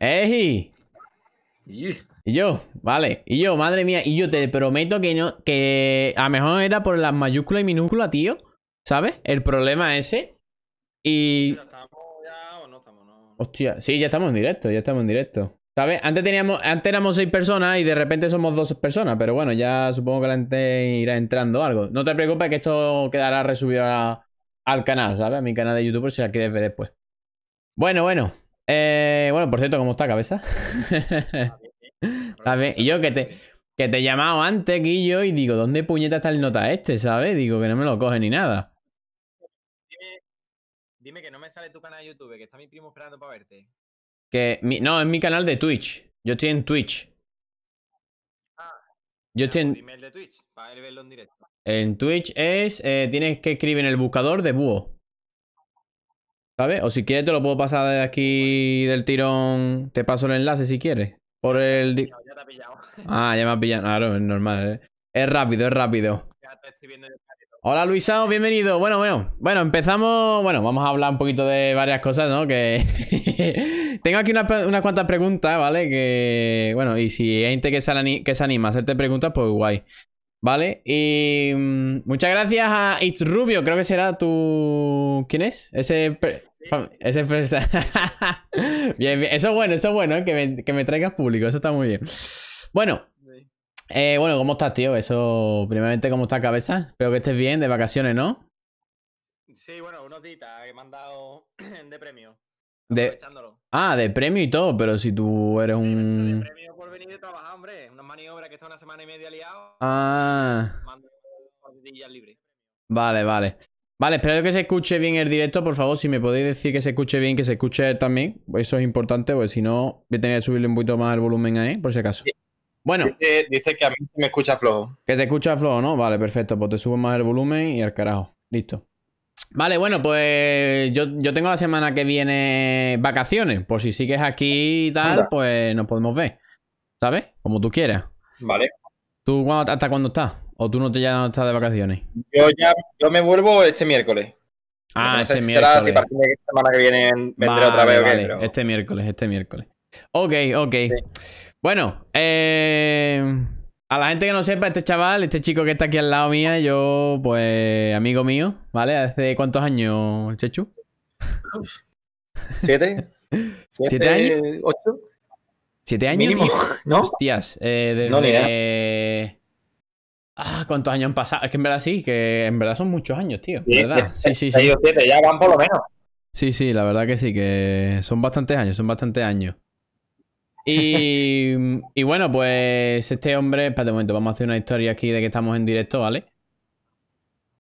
¡Ey! Y yo, vale, y yo, madre mía, y yo te prometo que no, que a lo mejor era por las mayúsculas y minúsculas, tío, ¿sabes? El problema ese. Y... Hostia, sí, ya estamos en directo, ya estamos en directo. ¿Sabes? Antes teníamos, antes éramos seis personas y de repente somos dos personas, pero bueno, ya supongo que la gente irá entrando algo. No te preocupes que esto quedará resubido al canal, ¿sabes? A mi canal de YouTube por si la quieres ver después. Bueno, bueno. Eh, bueno, por cierto, ¿cómo está cabeza? Y yo que te, que te he llamado antes, Guillo, y digo, ¿dónde puñeta está el nota este, sabes? Digo, que no me lo coge ni nada. Dime, que no me sale tu canal de YouTube, que está mi primo esperando para verte. Que no, es mi canal de Twitch. Yo estoy en Twitch. Ah, yo estoy en... Pues dime el de Twitch, para verlo en directo. En Twitch es, eh, tienes que escribir en el buscador de búho. ¿Sabes? O si quieres te lo puedo pasar de aquí del tirón. Te paso el enlace si quieres. Por el... Ya te ha pillado. Ah, ya me ha pillado. Claro, es normal. ¿eh? Es rápido, es rápido. Hola Luisao, bienvenido. Bueno, bueno, bueno, empezamos. Bueno, vamos a hablar un poquito de varias cosas, ¿no? Que tengo aquí unas cuantas preguntas, ¿vale? Que bueno, y si hay gente que se, anima a hacerte preguntas, pues guay. Vale, y mm, muchas gracias a It's Rubio, creo que será tu... ¿Quién es? Ese... Ese bien, bien, eso es bueno, eso es bueno, ¿eh? que, me, traigas público, eso está muy bien. Bueno, eh, bueno, ¿cómo estás, tío? Eso, primeramente, ¿cómo está cabeza? Espero que estés bien, de vacaciones, ¿no? Sí, bueno, unos días que me han dado de premio. De... Ah, de premio y todo, pero si tú eres un venir a trabajar, hombre. Una maniobra que está una semana y media liado. Ah. Mando libre. Vale, vale. Vale, espero que se escuche bien el directo, por favor. Si me podéis decir que se escuche bien, que se escuche también. Pues eso es importante, porque si no, voy a tener que subirle un poquito más el volumen ahí, por si acaso. Bueno. Dice, que a mí me escucha flojo. Que te escucha flojo, ¿no? Vale, perfecto. Pues te subo más el volumen y al carajo. Listo. Vale, bueno, pues yo, yo tengo la semana que viene vacaciones. Por pues si sigues aquí y tal, pues nos podemos ver. ¿Sabes? Como tú quieras. Vale. ¿Tú hasta cuándo estás? ¿O tú no te ya estás de vacaciones? Yo ya yo me vuelvo este miércoles. Ah, este miércoles. semana que viene vendré otra vez. Este miércoles, este miércoles. Ok, ok. Bueno, eh, a la gente que no sepa, este chaval, este chico que está aquí al lado mía, yo, pues, amigo mío, ¿vale? ¿Hace cuántos años, Chechu? ¿Siete? ¿Siete, ¿Siete años? ¿Ocho? ¿Siete años? ¿no? Hostias, eh, de... Ah, ¿cuántos años han pasado? Es que en verdad sí, que en verdad son muchos años, tío. Sí, ¿verdad? Sí, sí, sí. sí. Siete, ya van por lo menos. Sí, sí, la verdad que sí, que son bastantes años, son bastantes años. Y, y bueno, pues este hombre, espérate un momento, vamos a hacer una historia aquí de que estamos en directo, ¿vale?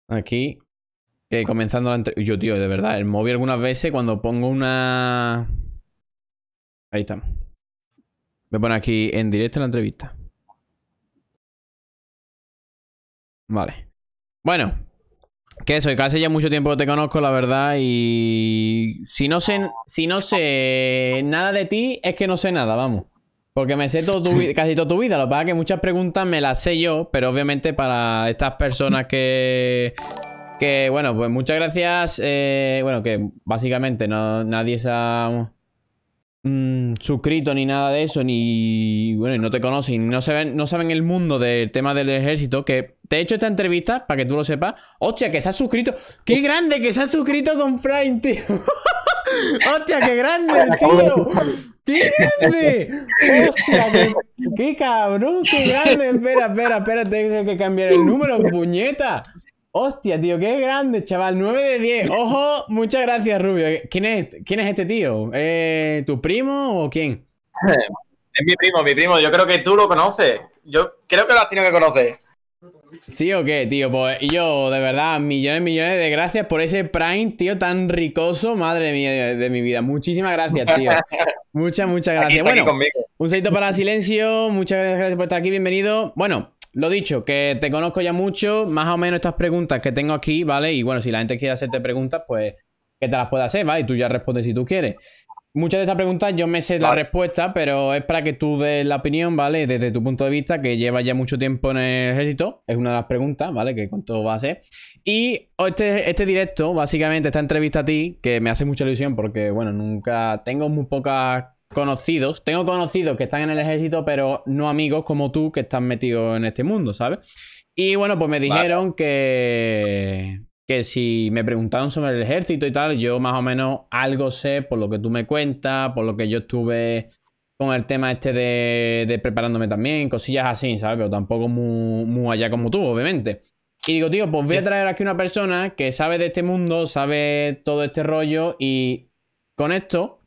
Aquí, comenzando la Yo, tío, de verdad, el móvil algunas veces cuando pongo una... Ahí está me pone aquí en directo la entrevista. Vale. Bueno, que eso, Casi ya mucho tiempo que te conozco, la verdad, y si no sé, si no sé nada de ti, es que no sé nada, vamos. Porque me sé todo casi toda tu vida. Lo que pasa es que muchas preguntas me las sé yo, pero obviamente para estas personas que. que bueno, pues muchas gracias. Eh, bueno, que básicamente no, nadie se ha Mm, suscrito ni nada de eso, ni bueno, y no te conocen, no saben, no saben el mundo del tema del ejército, que te he hecho esta entrevista para que tú lo sepas. Hostia, que se ha suscrito. ¡Qué grande que se ha suscrito con Prime, tío! ¡Hostia, qué grande, tío! ¡Qué grande! ¡Hostia, qué cabrón! ¡Qué grande! Espera, espera, espera, tengo que cambiar el número, puñeta. Hostia, tío, qué grande, chaval. 9 de 10. Ojo, muchas gracias, Rubio. ¿Quién es, quién es este tío? Eh, ¿Tu primo o quién? Es mi primo, mi primo. Yo creo que tú lo conoces. Yo creo que lo has tenido que conocer. ¿Sí o qué, tío? Pues yo, de verdad, millones, millones de gracias por ese Prime, tío, tan ricoso, madre mía de, mi vida. Muchísimas gracias, tío. muchas, muchas gracias. bueno, un saludo para Silencio, muchas gracias, gracias por estar aquí, bienvenido. Bueno, lo dicho, que te conozco ya mucho, más o menos estas preguntas que tengo aquí, ¿vale? Y bueno, si la gente quiere hacerte preguntas, pues que te las pueda hacer, ¿vale? Y tú ya respondes si tú quieres. Muchas de estas preguntas yo me sé la respuesta, pero es para que tú des la opinión, ¿vale? Desde tu punto de vista, que llevas ya mucho tiempo en el ejército, es una de las preguntas, ¿vale? Que cuánto va a ser. Y oh, este, este directo, básicamente, esta entrevista a ti, que me hace mucha ilusión porque, bueno, nunca tengo muy pocas conocidos. Tengo conocidos que están en el ejército, pero no amigos como tú que están metidos en este mundo, ¿sabes? Y bueno, pues me dijeron que, que si me preguntaron sobre el ejército y tal, yo más o menos algo sé por lo que tú me cuentas, por lo que yo estuve con el tema este de, preparándome también, cosillas así, ¿sabes? Pero tampoco muy, muy allá como tú, obviamente. Y digo, tío, pues voy a traer aquí una persona que sabe de este mundo, sabe todo este rollo y con esto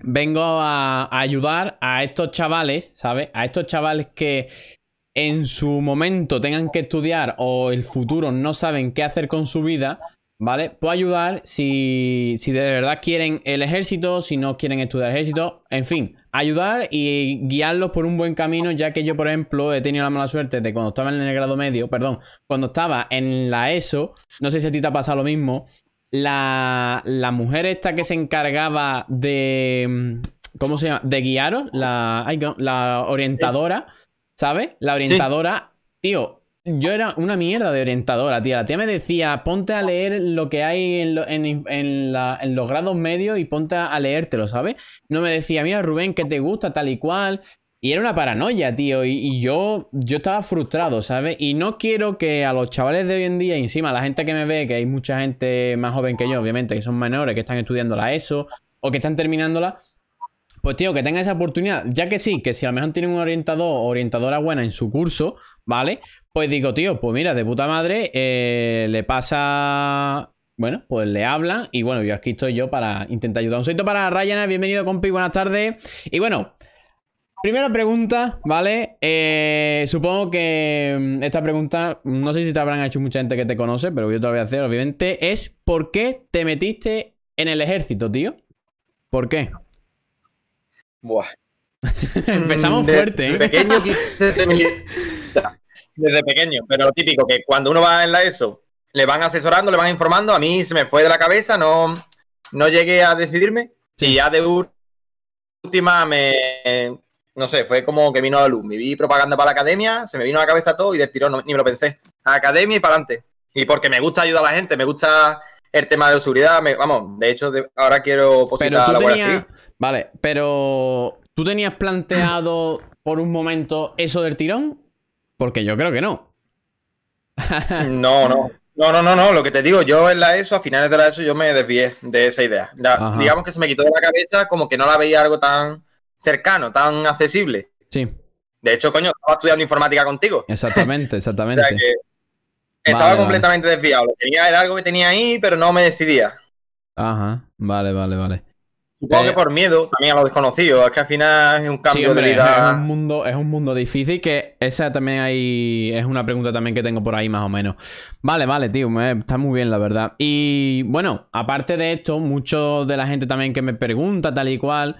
vengo a, ayudar a estos chavales, ¿sabes? A estos chavales que en su momento tengan que estudiar o el futuro no saben qué hacer con su vida, ¿vale? Puedo ayudar si, si, de verdad quieren el ejército, si no quieren estudiar ejército, en fin, ayudar y guiarlos por un buen camino, ya que yo, por ejemplo, he tenido la mala suerte de cuando estaba en el grado medio, perdón, cuando estaba en la ESO, no sé si a ti te ha pasado lo mismo, la, mujer esta que se encargaba de. Mm, ¿Cómo se llama? De guiaros, la, orientadora, ¿sabes? La orientadora, tío, yo era una mierda de orientadora, tía. La tía me decía, ponte a leer lo que hay en, en, los grados medios y ponte a leértelo, ¿sabes? No me decía, mira, Rubén, ¿qué te gusta tal y cual, y era una paranoia, tío. Y, yo, yo estaba frustrado, ¿sabes? Y no quiero que a los chavales de hoy en día, y encima la gente que me ve, que hay mucha gente más joven que yo, obviamente, que son menores, que están estudiando la ESO o que están terminándola, pues tío, que tenga esa oportunidad. Ya que sí, que si a lo mejor tienen un orientador o orientadora buena en su curso, ¿vale? Pues digo, tío, pues mira, de puta madre, eh, le pasa bueno, pues le hablan y bueno, yo aquí estoy yo para intentar ayudar. Un saludo para Ryan, bienvenido compi, buenas tardes. Y bueno, Primera pregunta, ¿vale? Eh, supongo que mm, esta pregunta, no sé si te habrán hecho mucha gente que te conoce, pero yo te la voy a hacer, obviamente, es ¿por qué te metiste en el ejército, tío? ¿Por qué? Buah. Empezamos fuerte, ¿eh? Desde pequeño quise Desde pequeño, pero lo típico que cuando uno va en la ESO, le van asesorando, le van informando, a mí se me fue de la cabeza, no, no llegué a decidirme Si y ya de última me no sé, fue como que vino a la luz. Me vi propaganda para la academia, se me vino a la cabeza todo y del tirón ni me lo pensé. academia y para adelante. Y porque me gusta ayudar a la gente, me gusta el tema de seguridad. vamos, de hecho, ahora quiero a la tenías, Vale, pero ¿tú tenías planteado por un momento eso del tirón? Porque yo creo que no. no, no. No, no, no, no. Lo que te digo, yo en la ESO, a finales de la ESO, yo me desvié de esa idea. digamos que se me quitó de la cabeza, como que no la veía algo tan cercano, tan accesible. Sí. De hecho, coño, estaba estudiando informática contigo. Exactamente, exactamente. o sea que estaba completamente desviado. Tenía, era algo que tenía ahí, pero no me decidía. Ajá, vale, vale, vale. Supongo que eh, por miedo también a lo desconocido. Es que al final es un cambio de vida. Es un, mundo, es un mundo difícil que esa también hay... Es una pregunta también que tengo por ahí más o menos. Vale, vale, tío. está muy bien, la verdad. Y bueno, aparte de esto, mucho de la gente también que me pregunta tal y cual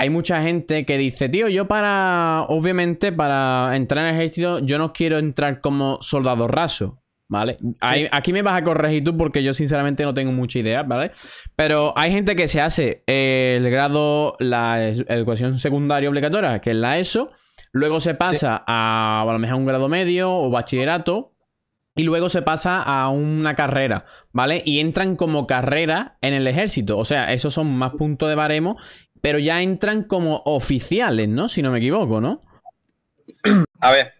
hay mucha gente que dice, tío, yo para, obviamente, para entrar en el ejército, yo no quiero entrar como soldado raso. ¿Vale? aquí me vas a corregir tú porque yo sinceramente no tengo mucha idea, ¿vale? Pero hay gente que se hace el grado, la educación secundaria obligatoria, que es la ESO, luego se pasa a, a lo mejor un grado medio o bachillerato, y luego se pasa a una carrera, ¿vale? Y entran como carrera en el ejército. O sea, esos son más puntos de baremo pero ya entran como oficiales, ¿no? Si no me equivoco, ¿no? A ver,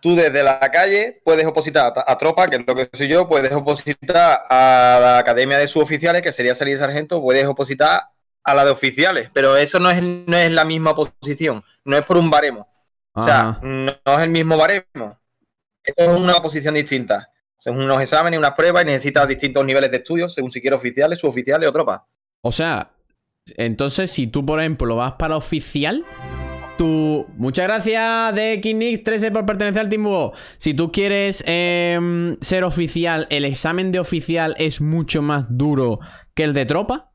tú desde la calle puedes opositar a, tropa, que es lo que soy yo, puedes opositar a la academia de suboficiales, que sería salir sargento, puedes opositar a la de oficiales, pero eso no es, no es la misma posición, no es por un baremo. O sea, no, es el mismo baremo. Esto es una oposición distinta. Son unos exámenes, unas pruebas y necesitas distintos niveles de estudios, según si quieres oficiales, suboficiales o tropas. O sea, entonces, si tú, por ejemplo, vas para oficial, tú... Muchas gracias de Kinix 13 por pertenecer al Team Si tú quieres em, ser oficial, el examen de oficial es mucho más duro que el de tropa.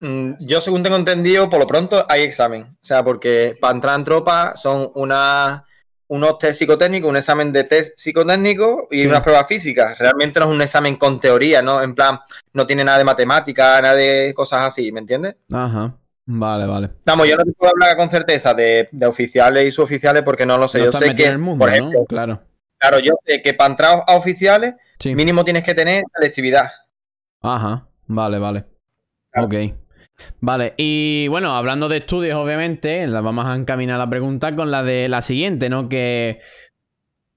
Mm, yo, según tengo entendido, por lo pronto hay examen. O sea, porque para entrar en tropa son una unos test psicotécnicos, un examen de test psicotécnico y una unas pruebas físicas. Realmente no es un examen con teoría, ¿no? En plan, no tiene nada de matemática, nada de cosas así, ¿me entiendes? Ajá. Vale, vale. Vamos, yo no puedo hablar con certeza de, oficiales y suboficiales porque no lo sé. yo sé que, por ejemplo, claro. Claro, yo sé que para entrar a oficiales, mínimo tienes que tener selectividad. Ajá, vale, vale. Ok. Vale, y bueno, hablando de estudios, obviamente, la vamos a encaminar la pregunta con la de la siguiente, ¿no? Que,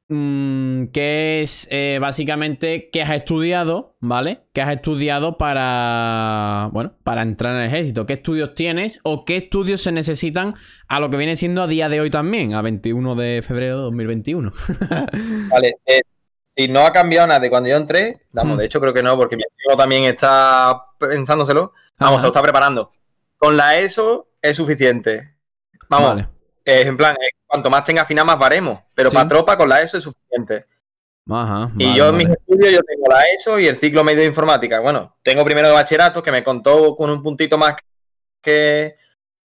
mm, es eh, básicamente qué has estudiado, ¿vale? ¿Qué has estudiado para, bueno, para entrar en el ejército? ¿Qué estudios tienes o qué estudios se necesitan a lo que viene siendo a día de hoy también, a 21 de febrero de 2021? vale, eh, y no ha cambiado nada de cuando yo entré. Vamos, mm. de hecho creo que no, porque mi amigo también está pensándoselo. Vamos, se lo está preparando. Con la ESO es suficiente. Vamos, es en plan, eh, cuanto más tenga final, más varemos. Pero para tropa con la ESO es suficiente. y yo en mis estudios yo tengo la ESO y el ciclo medio de informática. Bueno, tengo primero de bachillerato que me contó con un puntito más que,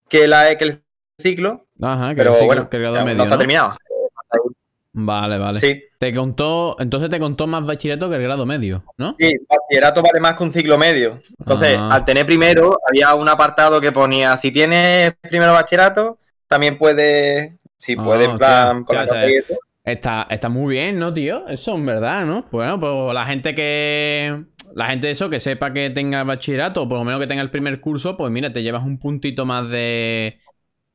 que, la, que el ciclo. Ajá, que pero bueno, que no está terminado. Vale, vale. Sí. Te contó, entonces te contó más bachillerato que el grado medio, ¿no? Sí, bachillerato vale más que un ciclo medio. Entonces, ah. al tener primero, había un apartado que ponía, si tienes primero bachillerato, también puedes, si ah, puedes, Está, está muy bien, ¿no, tío? Eso en verdad, ¿no? Bueno, pues la gente que. La gente de eso, que sepa que tenga bachillerato, o por lo menos que tenga el primer curso, pues mira, te llevas un puntito más de.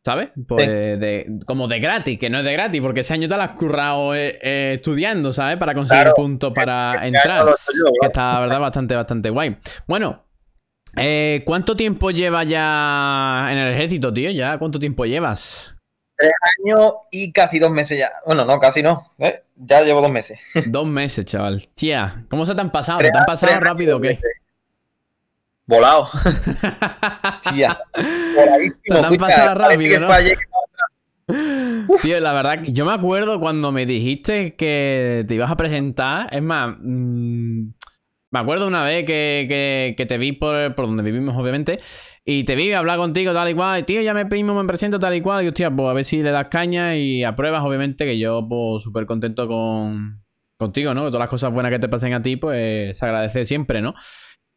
¿Sabes? Pues de, como de gratis, que no es de gratis, porque ese año te lo has currado eh, eh, estudiando, ¿sabes? Para conseguir puntos para entrar. Que, está, verdad, bastante, bastante guay. Bueno, eh, ¿cuánto tiempo llevas ya en el ejército, tío? ¿Ya cuánto tiempo llevas? Tres años y casi dos meses ya. Bueno, no, casi no. Ya llevo dos meses. Dos meses, chaval. Tía, ¿cómo se te han pasado? ¿Te han pasado rápido o qué? volado. Tía, voladísimo. Tío, la verdad, yo me acuerdo cuando me dijiste que te ibas a presentar. Es más, mm, me acuerdo una vez que, te vi por, donde vivimos, obviamente, y te vi hablar contigo tal y cual. Y, tío, ya me primo, me presento tal y cual. Y hostia, pues a ver si le das caña y apruebas, obviamente, que yo, pues, súper contento con, contigo, ¿no? Que todas las cosas buenas que te pasen a ti, pues, se agradece siempre, ¿no?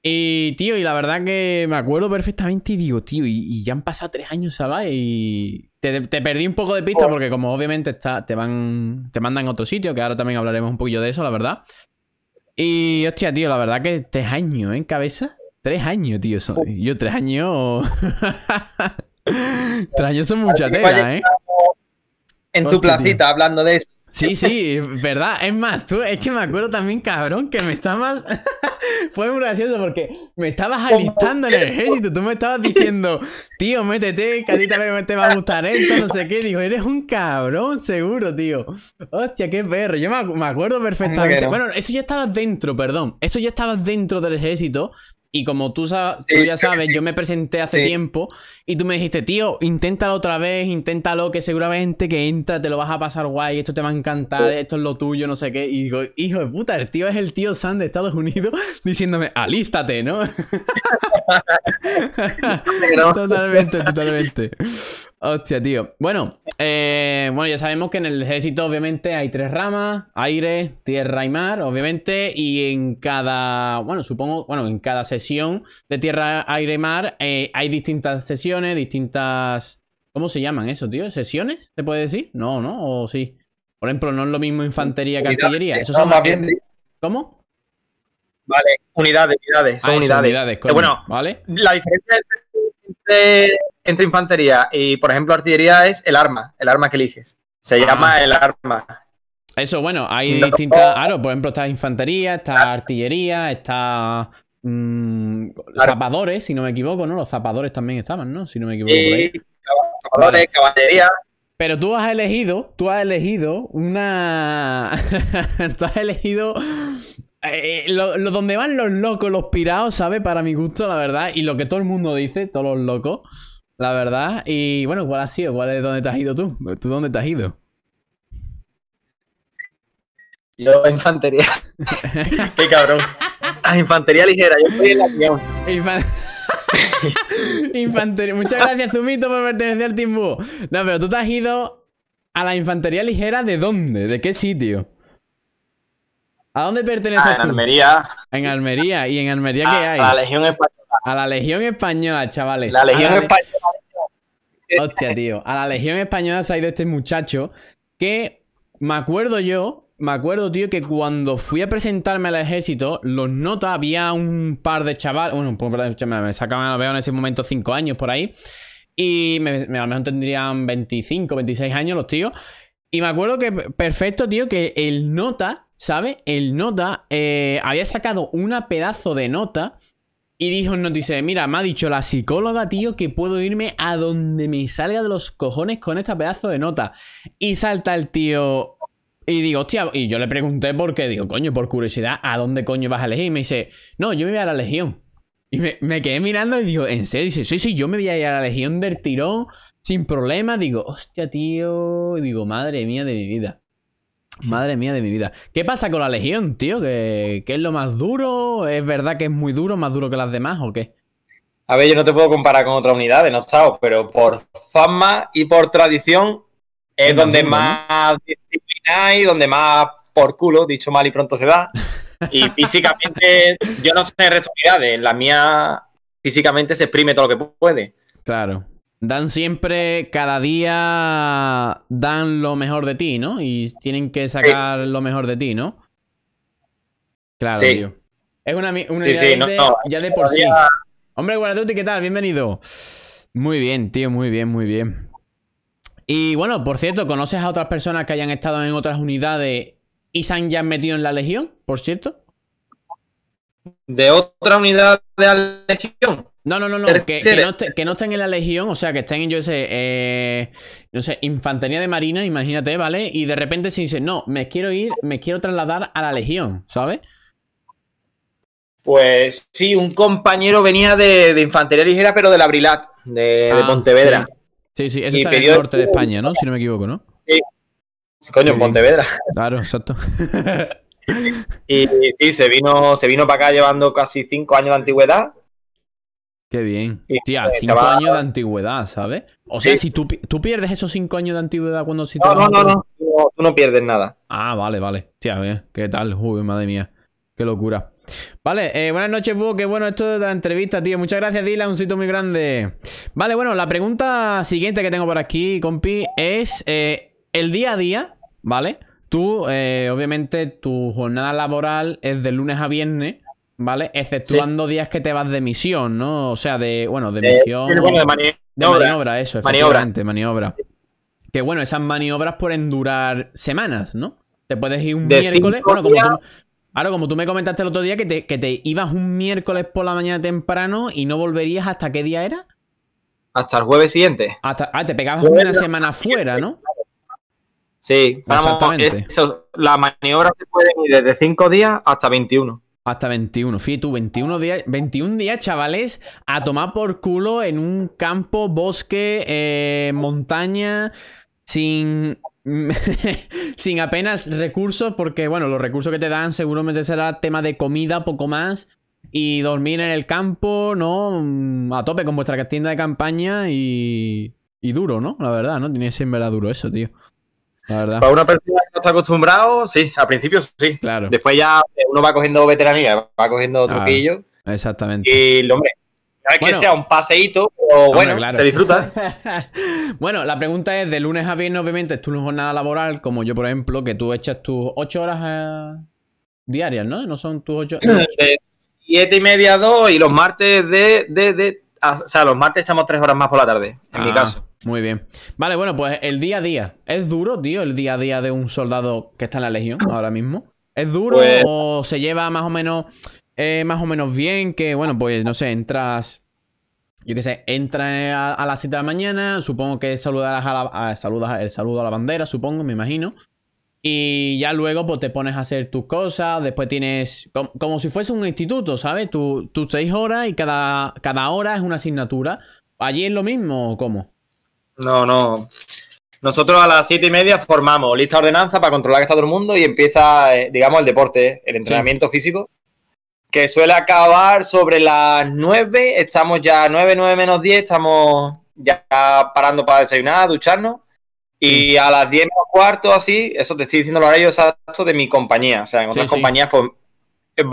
Y, tío, y la verdad que me acuerdo perfectamente y digo, tío, y, ya han pasado tres años, ¿sabes? Y te, perdí un poco de pista porque como obviamente está, te, van, te mandan a otro sitio, que ahora también hablaremos un poquillo de eso, la verdad. Y, hostia, tío, la verdad que tres años, ¿eh? En cabeza. Tres años, tío. Yo tres años... tres años son mucha tela, ¿eh? En tu placita, hablando de eso. Sí, sí, verdad. Es más, tú, es que me acuerdo también, cabrón, que me estabas. Fue muy gracioso porque me estabas alistando en el ejército. Tú me estabas diciendo, tío, métete, que a ti también te va a gustar esto, no sé qué. Digo, eres un cabrón, seguro, tío. Hostia, qué perro. Yo me, acuerdo perfectamente. Bueno, eso ya estabas dentro, perdón. Eso ya estabas dentro del ejército, y como tú, sabes ya sabes, yo me presenté hace tiempo y tú me dijiste, tío, inténtalo otra vez, inténtalo, que seguramente que entra, te lo vas a pasar guay, esto te va a encantar, esto es lo tuyo, no sé qué. Y digo, hijo de puta, el tío es el tío Sam de Estados Unidos diciéndome, alístate, ¿no? totalmente, totalmente. Hostia, tío. Bueno, eh, bueno, ya sabemos que en el ejército obviamente hay tres ramas, aire, tierra y mar, obviamente, y en cada, bueno, supongo, bueno, en cada sesión sesión de tierra, aire mar eh, hay distintas sesiones, distintas... ¿Cómo se llaman eso, tío? ¿Sesiones? ¿Se puede decir? No, ¿no? ¿O sí? Por ejemplo, no es lo mismo infantería que artillería. Eso son más bien... ¿Cómo? Vale, unidades, unidades. Son ah, unidades. Eh, bueno, ¿vale? la diferencia entre, infantería y, por ejemplo, artillería es el arma, el arma que eliges. Se llama el arma. Eso, bueno, hay distintas. por ejemplo, está infantería, está artillería, está Mm, Zapadores, si no me equivoco, ¿no? Los zapadores también estaban, ¿no? Si no me equivoco. zapadores, caballería. Pero tú has elegido, tú has elegido una. tú has elegido. Eh, donde van los locos, los pirados, ¿sabes? Para mi gusto, la verdad. Y lo que todo el mundo dice, todos los locos, la verdad. Y bueno, ¿cuál ha sido? ¿Cuál es donde te has ido tú? ¿Tú dónde te has ido? Yo infantería. Qué cabrón. Ah, infantería ligera, yo estoy en la avión. infantería. Muchas gracias, Zumito, por pertenecer al Timbu. No, pero tú te has ido a la infantería ligera de dónde? ¿De qué sitio? ¿A dónde perteneces ah, en armería. Almería. En Almería. ¿Y en Almería ah, qué hay? A la Legión Española. A la Legión Española, chavales. La Legión Española. Hostia, tío. A la Legión Española se ha ido este muchacho que me acuerdo yo me acuerdo, tío, que cuando fui a presentarme al ejército, los notas había un par de chavales. Bueno, un par de me sacaban, lo veo en ese momento, 5 años por ahí. Y me, a lo mejor tendrían 25, 26 años los tíos. Y me acuerdo que, perfecto, tío, que el nota, ¿sabes? El nota eh, había sacado una pedazo de nota. Y dijo, no, dice, mira, me ha dicho la psicóloga, tío, que puedo irme a donde me salga de los cojones con esta pedazo de nota. Y salta el tío, y digo, hostia, y yo le pregunté por qué. digo, coño, por curiosidad, ¿a dónde coño vas a elegir? Y me dice, no, yo me voy a la Legión. Y me, quedé mirando y digo, ¿en serio? dice, sí, sí, yo me voy a ir a la Legión del Tirón sin problema. Digo, hostia, tío. Y digo, madre mía de mi vida. Madre mía de mi vida. ¿Qué pasa con la Legión, tío? ¿Qué, es lo más duro? ¿Es verdad que es muy duro, más duro que las demás o qué? A ver, yo no te puedo comparar con otras unidades, no estado, pero por fama y por tradición es, donde más hay, donde más por culo, dicho mal y pronto se da. Y físicamente, yo no sé el de la mía físicamente se exprime todo lo que puede. Claro. Dan siempre, cada día dan lo mejor de ti, ¿no? Y tienen que sacar lo mejor de ti, ¿no? Claro, Es una, una idea ya de por sí. Hombre, Guaratuti, ¿qué tal? Bienvenido. Muy bien, tío, muy bien, muy bien. Y bueno, por cierto, ¿conoces a otras personas que hayan estado en otras unidades y se han ya metido en la Legión, por cierto? ¿De otra unidad de la Legión? No, no, no, no. Que, no estén en la Legión, o sea, que estén en, yo sé, eh, no sé, Infantería de Marina, imagínate, ¿vale? Y de repente se dice, no, me quiero ir, me quiero trasladar a la Legión, ¿sabes? Pues sí, un compañero venía de, Infantería Ligera, pero de la Brilat, de, Montevedra. Ah, Pontevedra. Sí, sí, eso está en el norte de España, ¿no? Si no me equivoco, ¿no? Sí. Coño, en Pontevedra. Claro, exacto. y, sí, se vino, se vino para acá llevando casi cinco años de antigüedad. Qué bien. Eh, Tía, cinco años de antigüedad, ¿sabes? O sea, si tú, tú, pierdes esos cinco años de antigüedad cuando si no, no, no, no, no, tú no pierdes nada. Ah, vale, vale. Tía, eh, ¿qué tal? Uy, madre mía. Qué locura. Vale, eh, buenas noches, Bo, Qué bueno esto de la entrevista, tío. Muchas gracias, Dila. Un sitio muy grande. Vale, bueno, la pregunta siguiente que tengo por aquí, compi, es eh, el día a día, ¿vale? Tú, eh, obviamente, tu jornada laboral es de lunes a viernes, ¿vale? Exceptuando días que te vas de misión, ¿no? O sea, de, bueno, de misión. de maniobra. eso, efectivamente, maniobra. Que bueno, esas maniobras pueden durar semanas, ¿no? Te puedes ir un miércoles. Bueno, como, Ahora, como tú me comentaste el otro día que te, ibas un miércoles por la mañana temprano y no volverías hasta qué día era? Hasta el jueves siguiente. Hasta, ah, te pegabas una semana fuera, ¿no? Sí, Exactamente. Eh, eso, las se puede ir desde 5 días hasta 21. Hasta 21, fíjate tú, 21 días, 21 días, chavales, a tomar por culo en un campo, bosque, eh, montaña, sin Mm, sin apenas recursos, porque bueno, los recursos que te dan seguramente será tema de comida, poco más. Y dormir en el campo, ¿no? Mm, a tope con vuestra tienda de campaña y. duro, ¿no? La verdad, ¿no? Tiene que ser en verdad duro eso, tío. Para una persona que no está acostumbrado, sí, al principio sí. Claro. Después ya eh, uno va cogiendo veteranía, va cogiendo ah, truquillo. exactamente. Y, hombre, que sea un paseíto, o bueno, se disfruta. bueno, la pregunta es, de lunes a viernes obviamente es tu jornada laboral, como yo por ejemplo, que tú echas tus ocho horas eh, diarias, ¿no? No son tus ocho... siete y media dos y los martes de... de, de o sea, los martes echamos tres horas más por la tarde, en mi ah, caso. Muy bien. Vale, bueno, pues el día a día. ¿Es duro, tío, el día a día de un soldado que está en la Legión ahora mismo? ¿Es duro pues o se lleva más o menos eh, más o menos bien, que bueno, pues no sé, entras, yo qué sé, entras a, las 7 de la mañana, supongo que saludarás a la, saludas, el saludo a la bandera, supongo, me imagino. Y ya luego pues te pones a hacer tus cosas, después tienes como, si fuese un instituto, ¿sabes? Tus seis horas y cada, cada hora es una asignatura. ¿Allí es lo mismo o cómo? No, no. Nosotros a las siete y media formamos lista ordenanza para controlar que está todo el mundo y empieza, eh, digamos, el deporte, ¿eh? el entrenamiento físico que suele acabar sobre las 9, estamos ya 9, 9 menos 10, estamos ya parando para desayunar, ducharnos. Y a las 10 menos cuarto, así, eso te estoy diciendo el horario exacto de mi compañía. O sea, en otras compañías, pues, eh,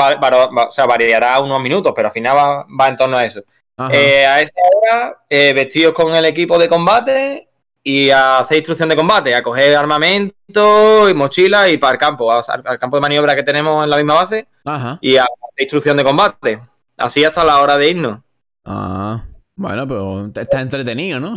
variará unos minutos, pero al final va, en torno a eso. Eh, a esa hora, eh, vestidos con el equipo de combate, y a hacer instrucción de combate, a coger armamento y mochila y para el campo, al campo de maniobra que tenemos en la misma base y a hacer instrucción de combate. Así hasta la hora de irnos. Ah, bueno, pero está entretenido, ¿no?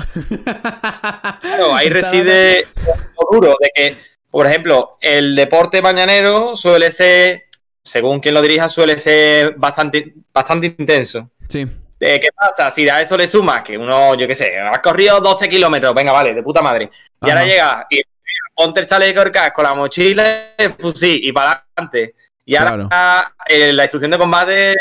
ahí reside lo duro de que, por ejemplo, el deporte bañanero suele ser, según quien lo dirija, suele ser bastante, bastante intenso. Sí. Eh, ¿Qué pasa? Si a eso le sumas que uno, yo qué sé, has corrido 12 kilómetros, venga, vale, de puta madre. Y ahora llegas y ponte el chaleco, el casco, la mochila, el fusil y para adelante. Y ahora eh, la instrucción de combate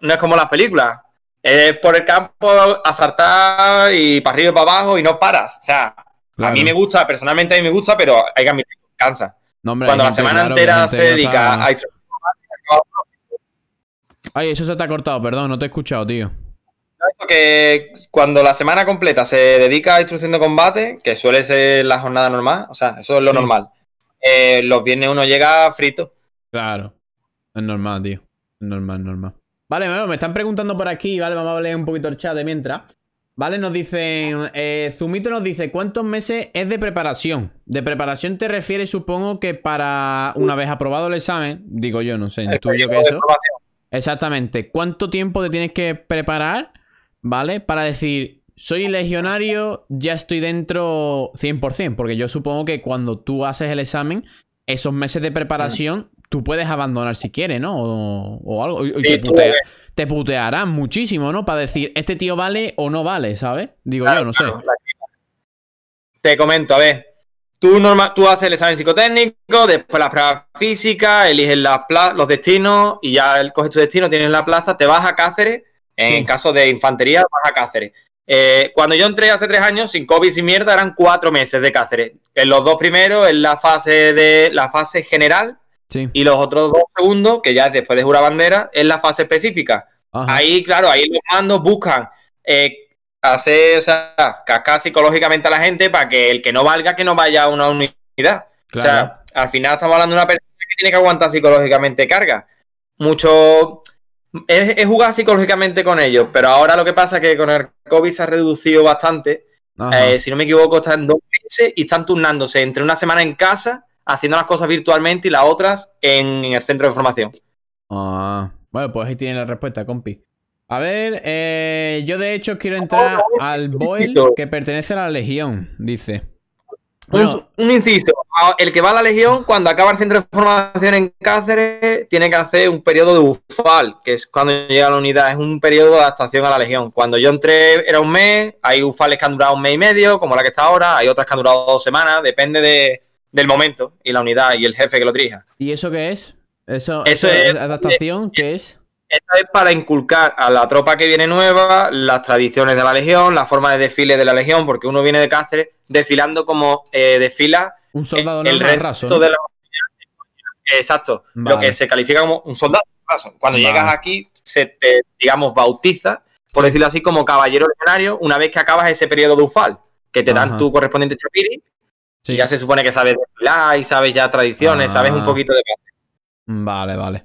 no es como las películas. Es por el campo, asaltar y para arriba y para abajo y no paras. O sea, a mí me gusta, personalmente a mí me gusta, pero hay que admitir que cansa. Cuando la semana entera se dedica a instrucción de combate... Ay, eso se te ha cortado, perdón, no te he escuchado, tío cuando la semana completa se dedica a instrucción de combate, que suele ser la jornada normal, o sea, eso es lo normal. Eh, los viernes uno llega frito. Claro, es normal, tío. Es normal, normal. Vale, me están preguntando por aquí, vale, vamos a leer un poquito el chat de mientras. Vale, nos dicen, eh, Zumito nos dice, ¿cuántos meses es de preparación? De preparación te refieres, supongo que para una vez aprobado el examen, digo yo, no sé, que eso. Exactamente, ¿cuánto tiempo te tienes que preparar? ¿vale? Para decir, soy legionario, ya estoy dentro 100%, porque yo supongo que cuando tú haces el examen, esos meses de preparación, tú puedes abandonar si quieres, ¿no? O, algo. te, putearán muchísimo, ¿no? Para decir, este tío vale o no vale, ¿sabes? Digo yo, no sé. Te comento, a ver. Tú, normal, tú haces el examen psicotécnico, después las pruebas físicas, eliges las los destinos y ya coges tu destino, tienes la plaza, te vas a Cáceres en caso de infantería, vas a Cáceres. Eh, cuando yo entré hace tres años, sin COVID, sin mierda, eran cuatro meses de Cáceres. En los dos primeros, en la fase de la fase general, y los otros dos segundos, que ya es después de Jura bandera, es la fase específica. Ahí, claro, ahí los mandos buscan eh, hacer, o cascar psicológicamente a la gente para que el que no valga, que no vaya a una unidad. O sea, al final estamos hablando de una persona que tiene que aguantar psicológicamente carga. Mucho He, jugado psicológicamente con ellos, pero ahora lo que pasa es que con el COVID se ha reducido bastante. Eh, si no me equivoco, están dos meses y están turnándose entre una semana en casa, haciendo las cosas virtualmente y las otras en, el centro de formación. Ah, bueno, pues ahí tiene la respuesta, compi. A ver, eh, yo de hecho quiero entrar al Boyle que pertenece a la Legión, dice un, inciso, el que va a la Legión, cuando acaba el centro de formación en Cáceres, tiene que hacer un periodo de UFAL, que es cuando llega a la unidad, es un periodo de adaptación a la Legión. Cuando yo entré era un mes, hay UFALs que han durado un mes y medio, como la que está ahora, hay otras que han durado dos semanas, depende del momento y la unidad y el jefe que lo dirija. ¿Y eso qué es? ¿Eso, es adaptación? ¿Qué es? es para inculcar a la tropa que viene nueva las tradiciones de la Legión, la forma de desfile de la Legión, porque uno viene de Cáceres desfilando como eh, desfila un soldado el, el resto de la Exacto, lo que se califica como un soldado raso. Cuando llegas aquí, se te, digamos, bautiza, por decirlo así, como caballero legionario, una vez que acabas ese periodo de ufal, que te dan tu correspondiente chapiri, ya se supone que sabes desfilar y sabes ya tradiciones, sabes un ah. poquito de Vale, vale.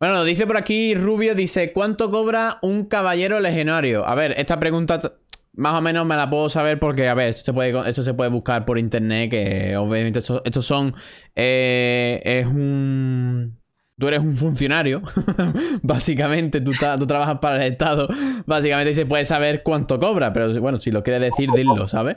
Bueno, dice por aquí Rubio, dice, ¿cuánto cobra un caballero legionario? A ver, esta pregunta más o menos me la puedo saber porque, a ver, esto se puede, se puede buscar por internet, que obviamente estos son... Eh, es un... Tú eres un funcionario, básicamente, tú, trabajas para el Estado, básicamente y se puede saber cuánto cobra, pero bueno, si lo quieres decir, dilo, ¿sabes?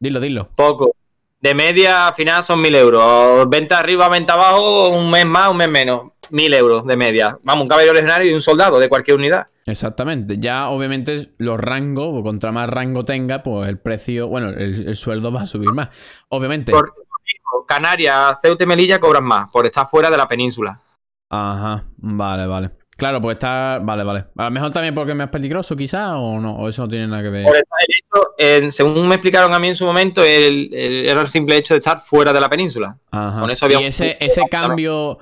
Dilo, dilo. Poco. De media, al final son mil euros. Venta arriba, venta abajo, un mes más, un mes menos. Mil euros de media. Vamos, un caballero legionario y un soldado de cualquier unidad. Exactamente. Ya, obviamente, los rangos, o contra más rango tenga, pues el precio, bueno, el, sueldo va a subir más. Obviamente. Por, Canarias, Ceuta y Melilla cobran más, por estar fuera de la península. Ajá, vale, vale. Claro, pues está. Vale, vale. A lo mejor también porque es más peligroso, quizás, o no, o eso no tiene nada que ver. Por hecho, según me explicaron a mí en su momento, el, el, era el simple hecho de estar fuera de la península. Ajá. Con eso había y ese, ese cambio.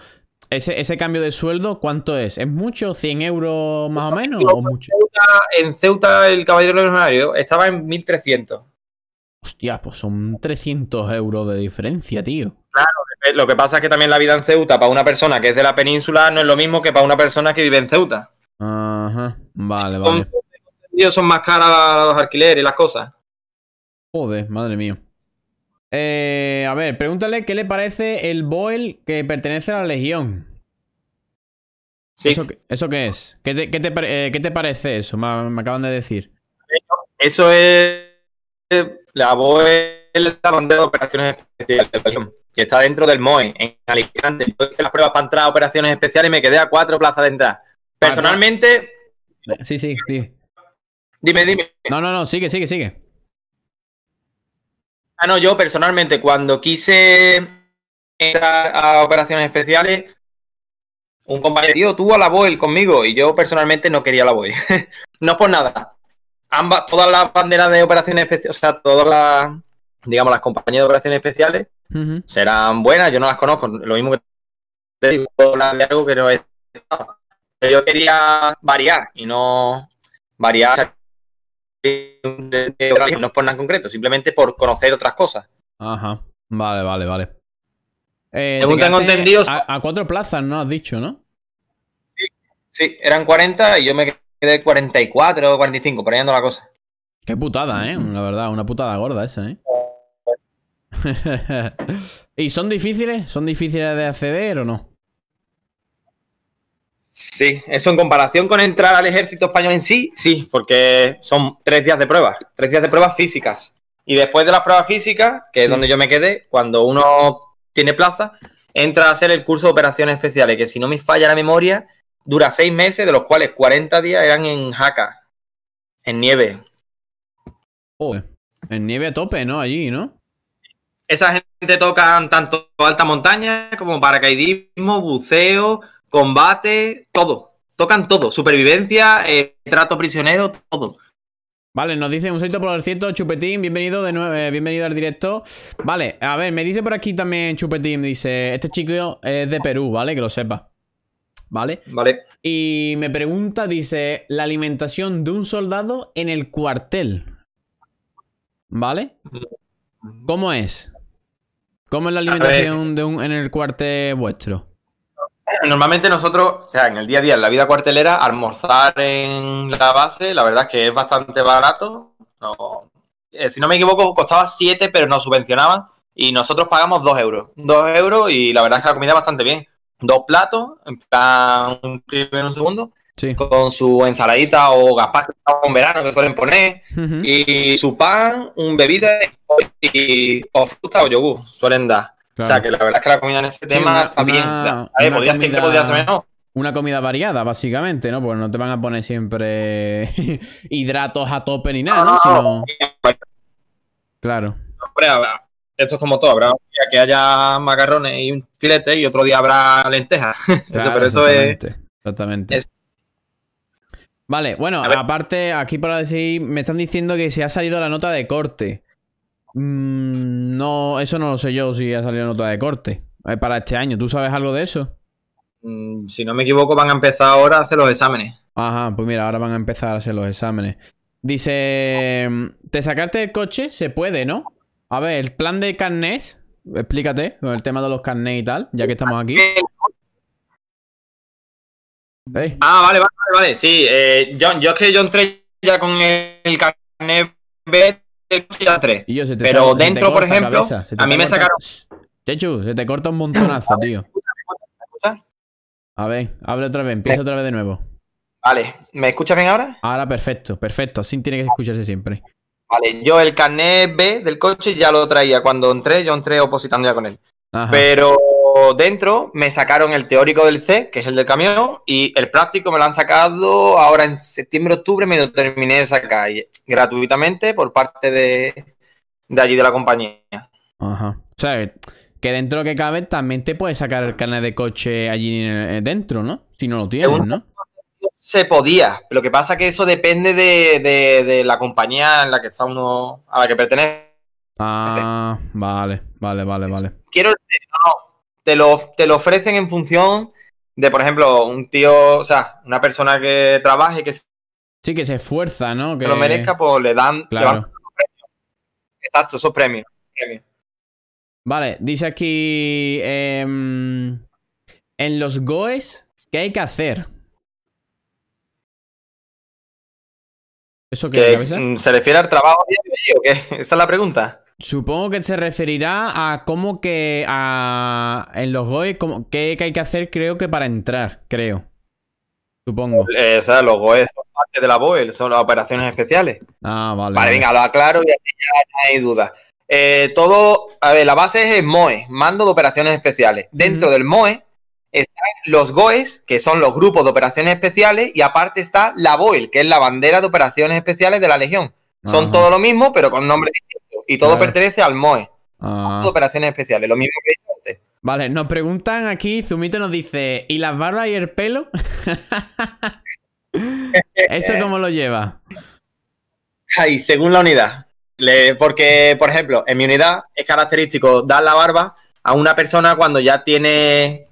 ¿Ese, ese cambio de sueldo cuánto es? ¿Es mucho? ¿100 euros más o menos? En, Ceuta, el caballero el caballero horarios, estaba en 1300. Hostia, pues son 300 euros de diferencia, tío. Claro, lo que pasa es que también la vida en Ceuta para una persona que es de la península no es lo mismo que para una persona que vive en Ceuta. Ajá, vale, vale. Son, son más caras los alquileres y las cosas. Joder, madre mía. Eh, a ver, pregúntale qué le parece el Boel que pertenece a la Legión. Sí. ¿Eso, qué es? Eh, ¿Qué te, parece eso? Me, acaban de decir. Eso es. Eh, la Boel la bandera de operaciones especiales de la Legión, que está dentro del MOE, en Alicante. Yo hice las pruebas para entrar a operaciones especiales y me quedé a cuatro plazas de entrada. Personalmente. Sí, sí, sí. Dime, dime. No, no, no, sigue, sigue, sigue. Ah, no, yo personalmente, cuando quise entrar a operaciones especiales, un compañero, tuvo a la voz conmigo, y yo personalmente no quería la BOEL. no por nada. Ambas, todas las banderas de operaciones especiales, o sea, todas las, digamos, las compañías de operaciones especiales serán buenas, yo no las conozco, lo mismo que te digo, de algo que no es. yo quería variar y no variar no es por nada en concreto, simplemente por conocer otras cosas. Ajá, vale, vale, vale. Eh, a, cuatro plazas, ¿no? Has dicho, ¿no? Sí, eran 40 y yo me quedé 44 o 45, por ahí ando la cosa. Qué putada, ¿eh? La verdad, una putada gorda esa, ¿eh? ¿Y son difíciles? ¿Son difíciles de acceder o no? Sí, eso en comparación con entrar al ejército español en sí, sí, porque son tres días de pruebas, tres días de pruebas físicas. Y después de las pruebas físicas, que es donde yo me quedé, cuando uno tiene plaza, entra a hacer el curso de operaciones especiales, que si no me falla la memoria, dura seis meses, de los cuales 40 días eran en jaca, en nieve. en nieve a tope, ¿no? Allí, ¿no? Esa gente toca tanto alta montaña como paracaidismo, buceo, combate, todo. Tocan todo. Supervivencia, eh, trato prisionero, todo. Vale, nos dice un 6% por ciento, Chupetín, bienvenido de nuevo, eh, bienvenido al directo. Vale, a ver, me dice por aquí también Chupetín, dice, este chico es de Perú, ¿vale? Que lo sepa. ¿Vale? Vale. Y me pregunta, dice, la alimentación de un soldado en el cuartel. ¿Vale? Mm. ¿Cómo es? ¿Cómo es la alimentación de un, en el cuartel vuestro? normalmente nosotros, o sea, en el día a día, en la vida cuartelera, almorzar en la base, la verdad es que es bastante barato. Eh, si no me equivoco, costaba 7, pero nos subvencionaban y nosotros pagamos 2 euros. 2 euros y la verdad es que la comida es bastante bien. Dos platos, en plan, un primero un segundo, con su ensaladita o gazpacho en verano que suelen poner, y su pan, un bebida y, o fruta o yogur, suelen dar. O sea, que la verdad es que la comida en ese tema está bien. A podías comida... Una comida variada, básicamente, ¿no? Pues no te van a poner siempre hidratos a tope ni nada, ¿no? Claro. Hombre, Esto es como todo. Habrá un día que haya macarrones y un filete y otro día habrá lentejas. Este, pero eso es. Exactamente. Vale, bueno, aparte, aquí para decir, me están diciendo que se ha salido la nota de corte. Mm, no, eso no lo sé yo si ha salido nota de corte eh, para este año. ¿Tú sabes algo de eso? Mm, si no me equivoco, van a empezar ahora a hacer los exámenes. Ajá, pues mira, ahora van a empezar a hacer los exámenes. Dice, em, ¿te sacaste el coche? Se puede, ¿no? A ver, el plan de carnés, explícate, con el tema de los carnés y tal, ya que estamos aquí. Ah, vale, vale, vale, sí. Eh, yo, es que yo entré ya con el, carnet B yo se pero dentro, por ejemplo, a mí me sacaron. Chechu, se te corta un montonazo, tío. A ver, abre otra vez, empieza otra vez de nuevo. Vale, ¿me escuchas bien ahora? Ahora perfecto, perfecto, así tiene que escucharse siempre. Vale, yo el carnet B del coche ya lo traía. Cuando entré, yo entré opositando ya con él. Pero dentro, me sacaron el teórico del C, que es el del camión, y el práctico me lo han sacado ahora en septiembre, octubre, me lo terminé de sacar gratuitamente por parte de, de allí de la compañía. Ajá. O sea, que dentro de que cabe también te puedes sacar el carnet de coche allí eh, dentro, ¿no? Si no lo tienes, ¿no? Se podía. Lo que pasa que eso depende de, de, la compañía en la que está uno, a la que pertenece. Ah, vale, vale, vale, vale. Quiero te lo, te lo ofrecen en función de, por ejemplo, un tío, o sea, una persona que trabaje, que Sí, que se esfuerza, ¿no? Que, lo merezca, pues le dan, claro. premios. Exacto, esos premios. Vale, dice aquí. Em, en los GOES, ¿qué hay que hacer? ¿Eso qué? Mm, ¿Se refiere al trabajo o qué? Esa es la pregunta. Supongo que se referirá a cómo que en los GOE, como qué, hay que hacer, creo que para entrar, creo. Supongo. Eh, o sea, los GOE son parte de la BOE, son las operaciones especiales. Ah, vale. Vale, venga, lo aclaro y así ya no hay duda. Eh, todo, a ver, la base es el MOE, Mando de Operaciones Especiales. Dentro del MOE están los GOES, que son los grupos de operaciones especiales, y aparte está la BOEL, que es la bandera de operaciones especiales de la Legión. Son todo lo mismo, pero con nombres distintos. Y todo pertenece al MOE. Ah. Operaciones especiales, lo mismo que antes. Vale, nos preguntan aquí, Zumito nos dice, ¿y las barbas y el pelo? ¿Eso cómo lo lleva? Ay, según la unidad. porque, por ejemplo, en mi unidad es característico dar la barba a una persona cuando ya tiene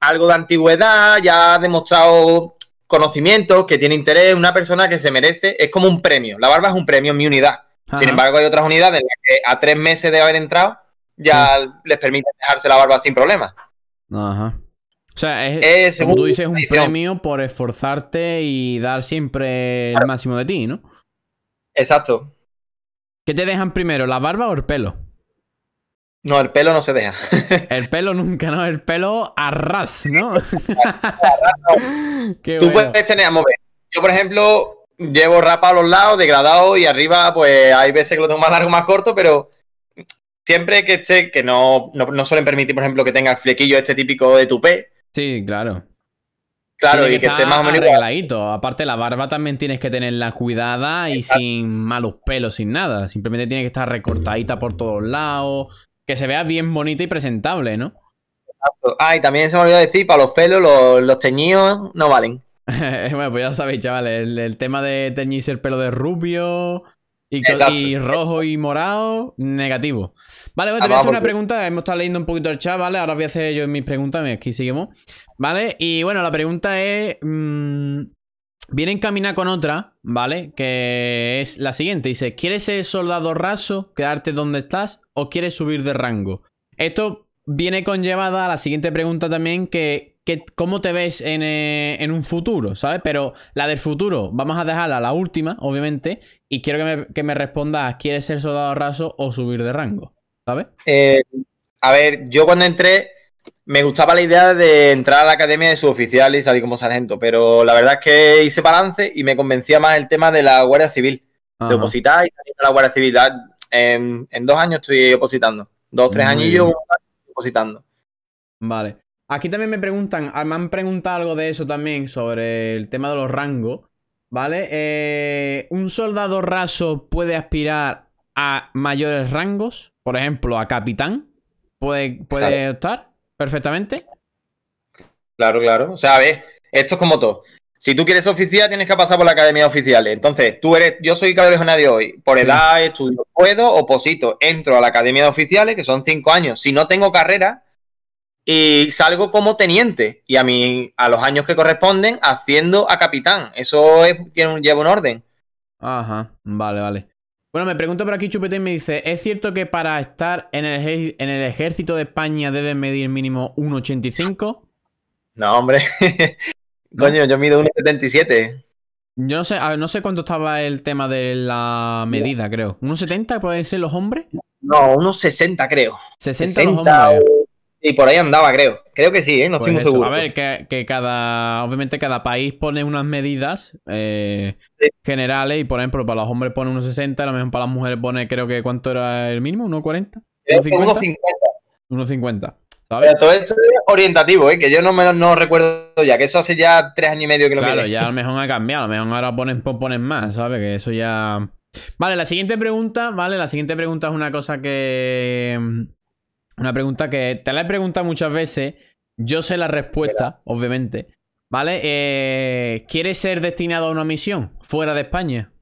algo de antigüedad, ya ha demostrado conocimientos, que tiene interés, una persona que se merece, es como un premio. La barba es un premio en mi unidad. Sin embargo, hay otras unidades que a tres meses de haber entrado ya les permite dejarse la barba sin problema. Ajá. O sea, es, como tú dices, un premio por esforzarte y dar siempre el máximo de ti, ¿no? Exacto. ¿Qué te dejan primero, la barba o el pelo? No, el pelo no se deja. el pelo nunca, ¿no? El pelo arras, ¿no? no. Tú puedes tener, a mover. Yo, por ejemplo, llevo rapa a los lados, degradado y arriba, pues hay veces que lo tengo más largo, más corto, pero siempre que esté, que no, suelen permitir, por ejemplo, que tenga el flequillo este típico de tupé. Sí, claro. Claro, y que, esté más o menos Aparte, la barba también tienes que tenerla cuidada y sin malos pelos, sin nada. Simplemente tiene que estar recortadita por todos lados, que se vea bien bonita y presentable, ¿no? Exacto. Ah, y también se me olvidó decir, para los pelos, los teñidos no valen. bueno, pues ya sabéis, chavales, el, tema de teñirse el pelo de rubio y, rojo y morado, negativo. Vale, te voy a hacer una pregunta, hemos estado leyendo un poquito el chat, ¿vale? Ahora voy a hacer yo mis preguntas, aquí seguimos. ¿Vale? Y bueno, la pregunta es... Mm, viene encaminada con otra, ¿vale? Que es la siguiente, dice, ¿quieres ser soldado raso, quedarte donde estás o quieres subir de rango? Esto viene conllevada a la siguiente pregunta también, que cómo te ves eh, en, un futuro, ¿sabes? Pero la del futuro, vamos a dejarla la última, obviamente, y quiero que me, que me respondas, ¿quieres ser soldado raso o subir de rango? ¿Sabes? Eh, a ver, yo cuando entré me gustaba la idea de entrar a la academia de Suboficiales y salir como sargento, pero la verdad es que hice balance y me convencía más el tema de la Guardia Civil, de opositar y salir a la Guardia Civil. En, dos años estoy opositando, dos, tres años y yo opositando. Vale. Aquí también me preguntan, ah, me han preguntado algo de eso también, sobre el tema de los rangos, ¿vale? Eh, ¿Un soldado raso puede aspirar a mayores rangos? Por ejemplo, a capitán. ¿Puede, puede optar perfectamente? Claro, claro. O sea, a esto es como todo. Si tú quieres oficial, tienes que pasar por la academia oficial. Entonces, tú eres, yo soy de hoy. Por edad, estudio, puedo, oposito. Entro a la academia de oficiales, que son cinco años. Si no tengo carrera, y salgo como teniente y a mí a los años que corresponden haciendo a capitán. Eso es, tiene llevo un orden. Ajá, vale, vale. Bueno, me pregunto por aquí Chupete me dice, ¿es cierto que para estar en el, en el ejército de España debes medir mínimo 1,85? No, hombre. Coño, yo mido 1,77. Yo no sé, no sé cuánto estaba el tema de la medida, creo. ¿1,70 pueden ser los hombres? No, 1,60 creo. 60, y por ahí andaba, creo. Creo que sí, ¿eh? no estoy pues muy seguro. A ver, que, cada. Obviamente, cada país pone unas medidas eh, generales. Y por ejemplo, para los hombres pone 1,60, a lo mejor para las mujeres pone, creo que cuánto era el mínimo, 1,40. 1,50. 1,50. ¿sabes? todo esto es orientativo, ¿eh? que yo no me no recuerdo ya, que eso hace ya tres años y medio que lo Claro, ya a lo mejor ha cambiado, a lo mejor ahora ponen, ponen más, ¿sabes? Que eso ya. Vale, la siguiente pregunta, ¿vale? La siguiente pregunta es una cosa que, una pregunta que te la he preguntado muchas veces. Yo sé la respuesta, obviamente. ¿Vale? Eh, ¿Quieres ser destinado a una misión fuera de España?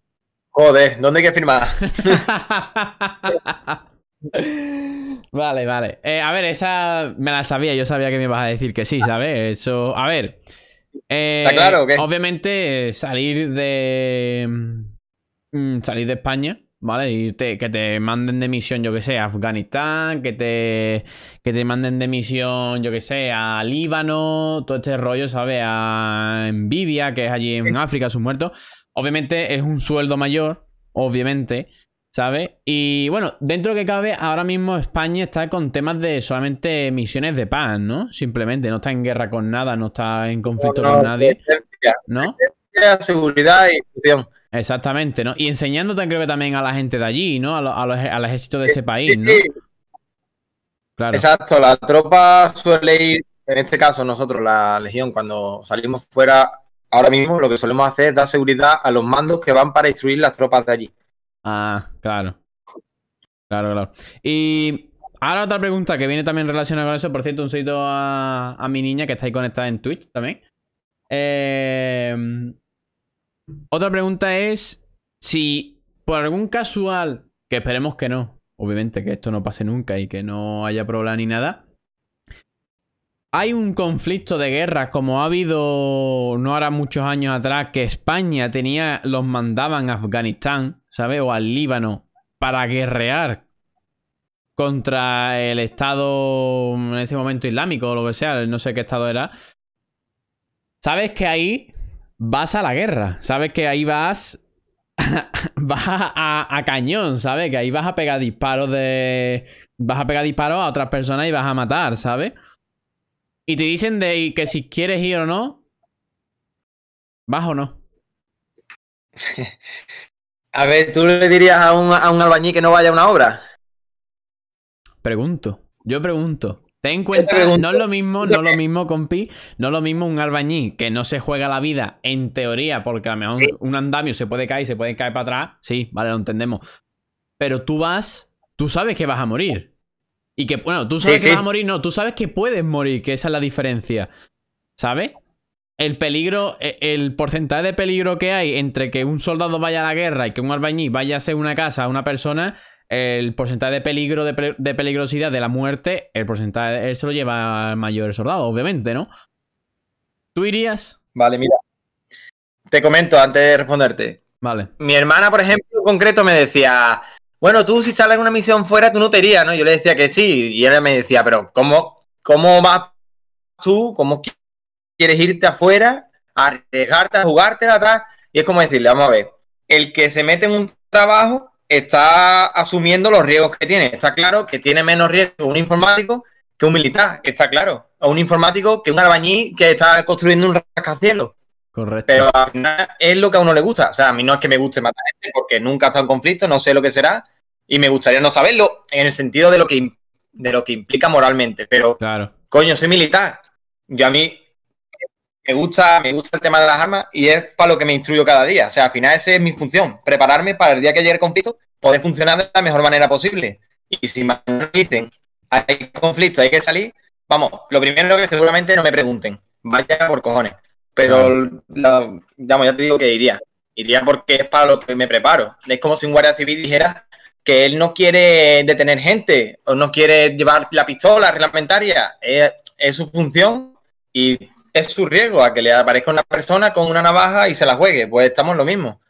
Joder, ¿dónde hay que firmar? vale, vale. Eh, a ver, esa me la sabía. Yo sabía que me ibas a decir que sí, ah. ¿sabes? Eso. A ver. Eh, claro Obviamente, salir de. Mm, salir de España ¿Vale? Y que te manden de misión, yo que sé, a Afganistán, que te, te manden de misión, yo que sé, a Líbano, todo este rollo, ¿sabes? A Nvidia, que es allí en África, sus muertos. Obviamente es un sueldo mayor, obviamente, ¿sabes? Y bueno, dentro de que cabe, ahora mismo España está con temas de solamente misiones de paz, ¿no? Simplemente, no está en guerra con nada, no está en conflicto no, no, con nadie, ¿no? Seguridad y Exactamente, ¿no? Y enseñándote, creo que también a la gente de allí, ¿no? A a los, al ejército de eh, ese país, ¿no? Claro. Exacto, la tropa suele ir, en este caso nosotros, la legión, cuando salimos fuera, ahora mismo lo que solemos hacer es dar seguridad a los mandos que van para instruir las tropas de allí. Ah, claro. Claro, claro. Y ahora otra pregunta que viene también relacionada con eso. Por cierto, un saludo a, a, mi niña que está ahí conectada en Twitch también. Eh, otra pregunta es si por algún casual, que esperemos que no, obviamente que esto no pase nunca y que no haya problema ni nada, hay un conflicto de guerra como ha habido no hará muchos años atrás que España tenía, los mandaban a Afganistán, ¿sabes? O al Líbano para guerrear contra el Estado en ese momento islámico o lo que sea, no sé qué estado era. ¿Sabes que ahí vas a la guerra. Sabes que ahí vas. vas a, cañón, ¿sabes? Que ahí vas a pegar disparos de. Vas a pegar disparos a otras personas y vas a matar, ¿sabes? Y te dicen de que si quieres ir o no. ¿Vas o no? a ver, ¿tú le dirías a un, a un albañil que no vaya a una obra? Pregunto. Yo pregunto. Ten en cuenta, no es lo mismo, no lo mismo, compi, no es lo mismo un albañil que no se juega la vida en teoría, porque a lo mejor un andamio se puede caer y se puede caer para atrás. Sí, vale, lo entendemos. Pero tú vas, tú sabes que vas a morir. Y que, bueno, tú sabes que vas a morir, no, tú sabes que puedes morir, que esa es la diferencia. ¿Sabes? El peligro, e, el porcentaje de peligro que hay entre que un soldado vaya a la guerra y que un albañil vaya a ser una casa a una persona el porcentaje de peligro, de, peligrosidad de la muerte, el porcentaje él eh, se lo lleva al mayor soldado, obviamente, ¿no? ¿Tú irías? Vale, mira. Te comento antes de responderte. Vale. Mi hermana, por ejemplo, en concreto me decía, bueno, tú si sales en una misión fuera, tú no te irías, ¿no? Yo le decía que sí, y ella me decía, pero ¿cómo, cómo vas tú? ¿Cómo quieres irte afuera? A arriesgarte, a jugártela, atrás. Y es como decirle, vamos a ver, el que se mete en un trabajo está asumiendo los riesgos que tiene. Está claro que tiene menos riesgo un informático que un militar, está claro. O un informático que un albañil que está construyendo un rascacielos. Correcto. Pero al final es lo que a uno le gusta. O sea, a mí no es que me guste matar gente porque nunca ha estado en conflicto, no sé lo que será y me gustaría no saberlo en el sentido de lo que, de lo que implica moralmente. Pero, claro. coño, soy militar. Yo a mí me gusta, me gusta el tema de las armas y es para lo que me instruyo cada día. O sea, al final esa es mi función, prepararme para el día que llegue el conflicto, poder funcionar de la mejor manera posible. Y si me dicen, hay conflicto, hay que salir, vamos, lo primero que seguramente no me pregunten, vaya por cojones. Pero ya te digo que iría. Iría porque es para lo que me preparo. Es como si un guardia civil dijera que él no quiere detener gente o no quiere llevar la pistola reglamentaria. es su función y es su riesgo a que le aparezca una persona con una navaja y se la juegue. Pues estamos lo mismo.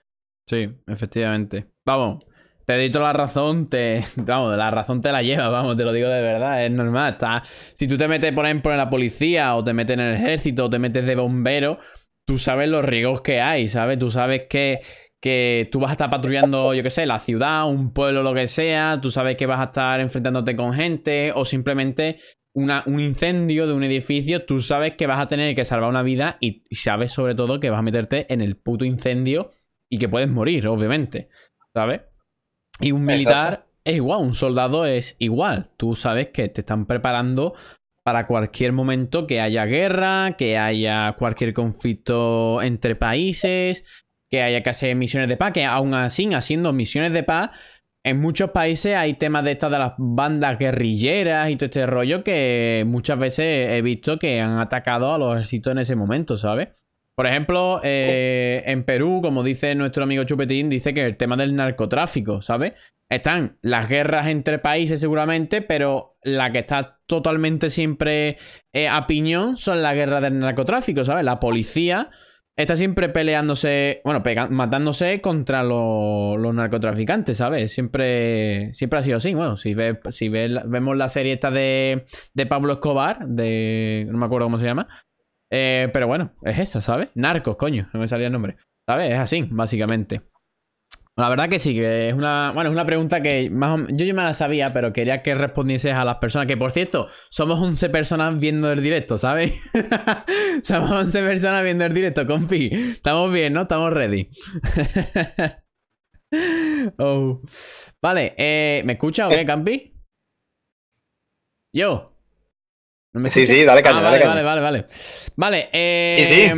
Sí, efectivamente. Vamos, te dicho la razón, te. Vamos, la razón te la lleva, vamos, te lo digo de verdad, es normal. Está... Si tú te metes, por ejemplo, en la policía, o te metes en el ejército, o te metes de bombero, tú sabes los riesgos que hay, ¿sabes? Tú sabes que que tú vas a estar patrullando, yo qué sé, la ciudad, un pueblo, lo que sea, tú sabes que vas a estar enfrentándote con gente o simplemente un incendio de un edificio, tú sabes que vas a tener que salvar una vida y sabes sobre todo que vas a meterte en el puto incendio y que puedes morir, obviamente. ¿Sabes? Y un militar es igual, un soldado es igual. Tú sabes que te están preparando para cualquier momento que haya guerra, que haya cualquier conflicto entre países, que haya que hacer misiones de paz, que aún así, haciendo misiones de paz, en muchos países hay temas de estas de las bandas guerrilleras y todo este rollo que muchas veces he visto que han atacado a los ejércitos en ese momento, ¿sabes? Por ejemplo, eh, en Perú, como dice nuestro amigo Chupetín, dice que el tema del narcotráfico, ¿sabes? Están las guerras entre países seguramente, pero la que está totalmente siempre eh, a piñón son las guerras del narcotráfico, ¿sabes? La policía Está siempre peleándose, bueno, matándose contra los narcotraficantes, ¿sabes? Siempre, siempre ha sido así. Bueno, si, si vemos la serie esta de, Pablo Escobar, de. No me acuerdo cómo se llama. Eh, pero bueno, es esa, ¿sabes? Narcos, coño, no me salía el nombre. ¿Sabes? Es así, básicamente. La verdad que sí, que es una, bueno, es una pregunta que más yo ya me la sabía, pero quería que respondieses a las personas, que por cierto, somos 11 personas viendo el directo, ¿sabes? somos 11 personas viendo el directo, compi. Estamos bien, ¿no? Estamos ready. Oh. Vale, eh, ¿me escucha o qué, eh. Campi? Yo. sí, sí, dale caña, ah, dale, Vale, vale, vale. Vale, eh...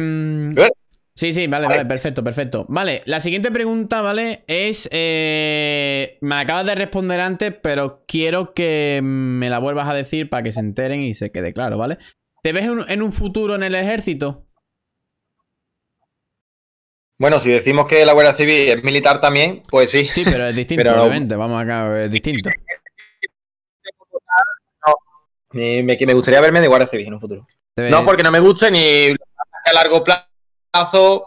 Sí, sí, vale, vale, perfecto, perfecto. Vale, la siguiente pregunta, ¿vale? Es. Eh, me acabas de responder antes, pero quiero que me la vuelvas a decir para que se enteren y se quede claro, ¿vale? ¿Te ves en un futuro en el ejército? Bueno, si decimos que la Guardia Civil es militar también, pues sí. Sí, pero es distinto, obviamente. Vamos acá, es distinto. No, me, gustaría verme de Guardia Civil en un futuro. No, porque no me gusta ni a largo plazo plazo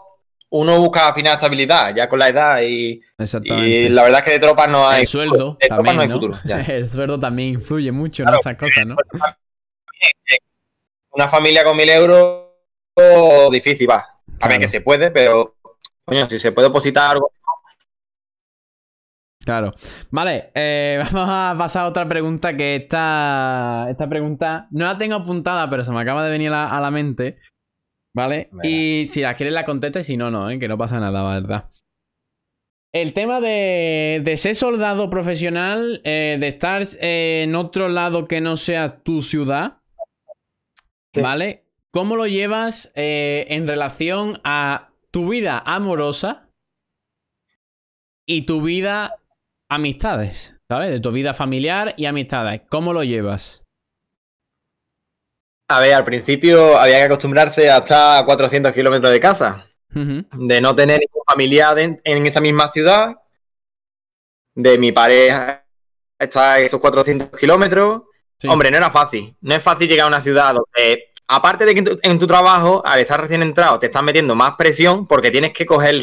uno busca afinar estabilidad, ya con la edad y, la verdad es que de tropas no hay... sueldo también, futuro. El sueldo también influye mucho en esas cosas, ¿no? Una familia con mil euros, difícil, va. A ver que se puede, pero coño, si se puede opositar algo... Claro. Vale, eh, vamos a pasar a otra pregunta que esta, esta pregunta no la tengo apuntada, pero se me acaba de venir a la mente. ¿Vale? Y si la quieres la contesta y si no, no, ¿eh? que no pasa nada, ¿verdad? El tema de, de ser soldado profesional, eh, de estar eh, en otro lado que no sea tu ciudad, ¿vale? ¿Cómo lo llevas en relación a tu vida amorosa y tu vida amistades, ¿sabes? De tu vida familiar y amistades. ¿Cómo lo llevas? A ver, al principio había que acostumbrarse a estar a 400 kilómetros de casa, de no tener familia en, esa misma ciudad, de mi pareja estar esos 400 kilómetros. Hombre, no era fácil. No es fácil llegar a una ciudad donde aparte de que en tu, trabajo, al estar recién entrado, te están metiendo más presión porque tienes que coger el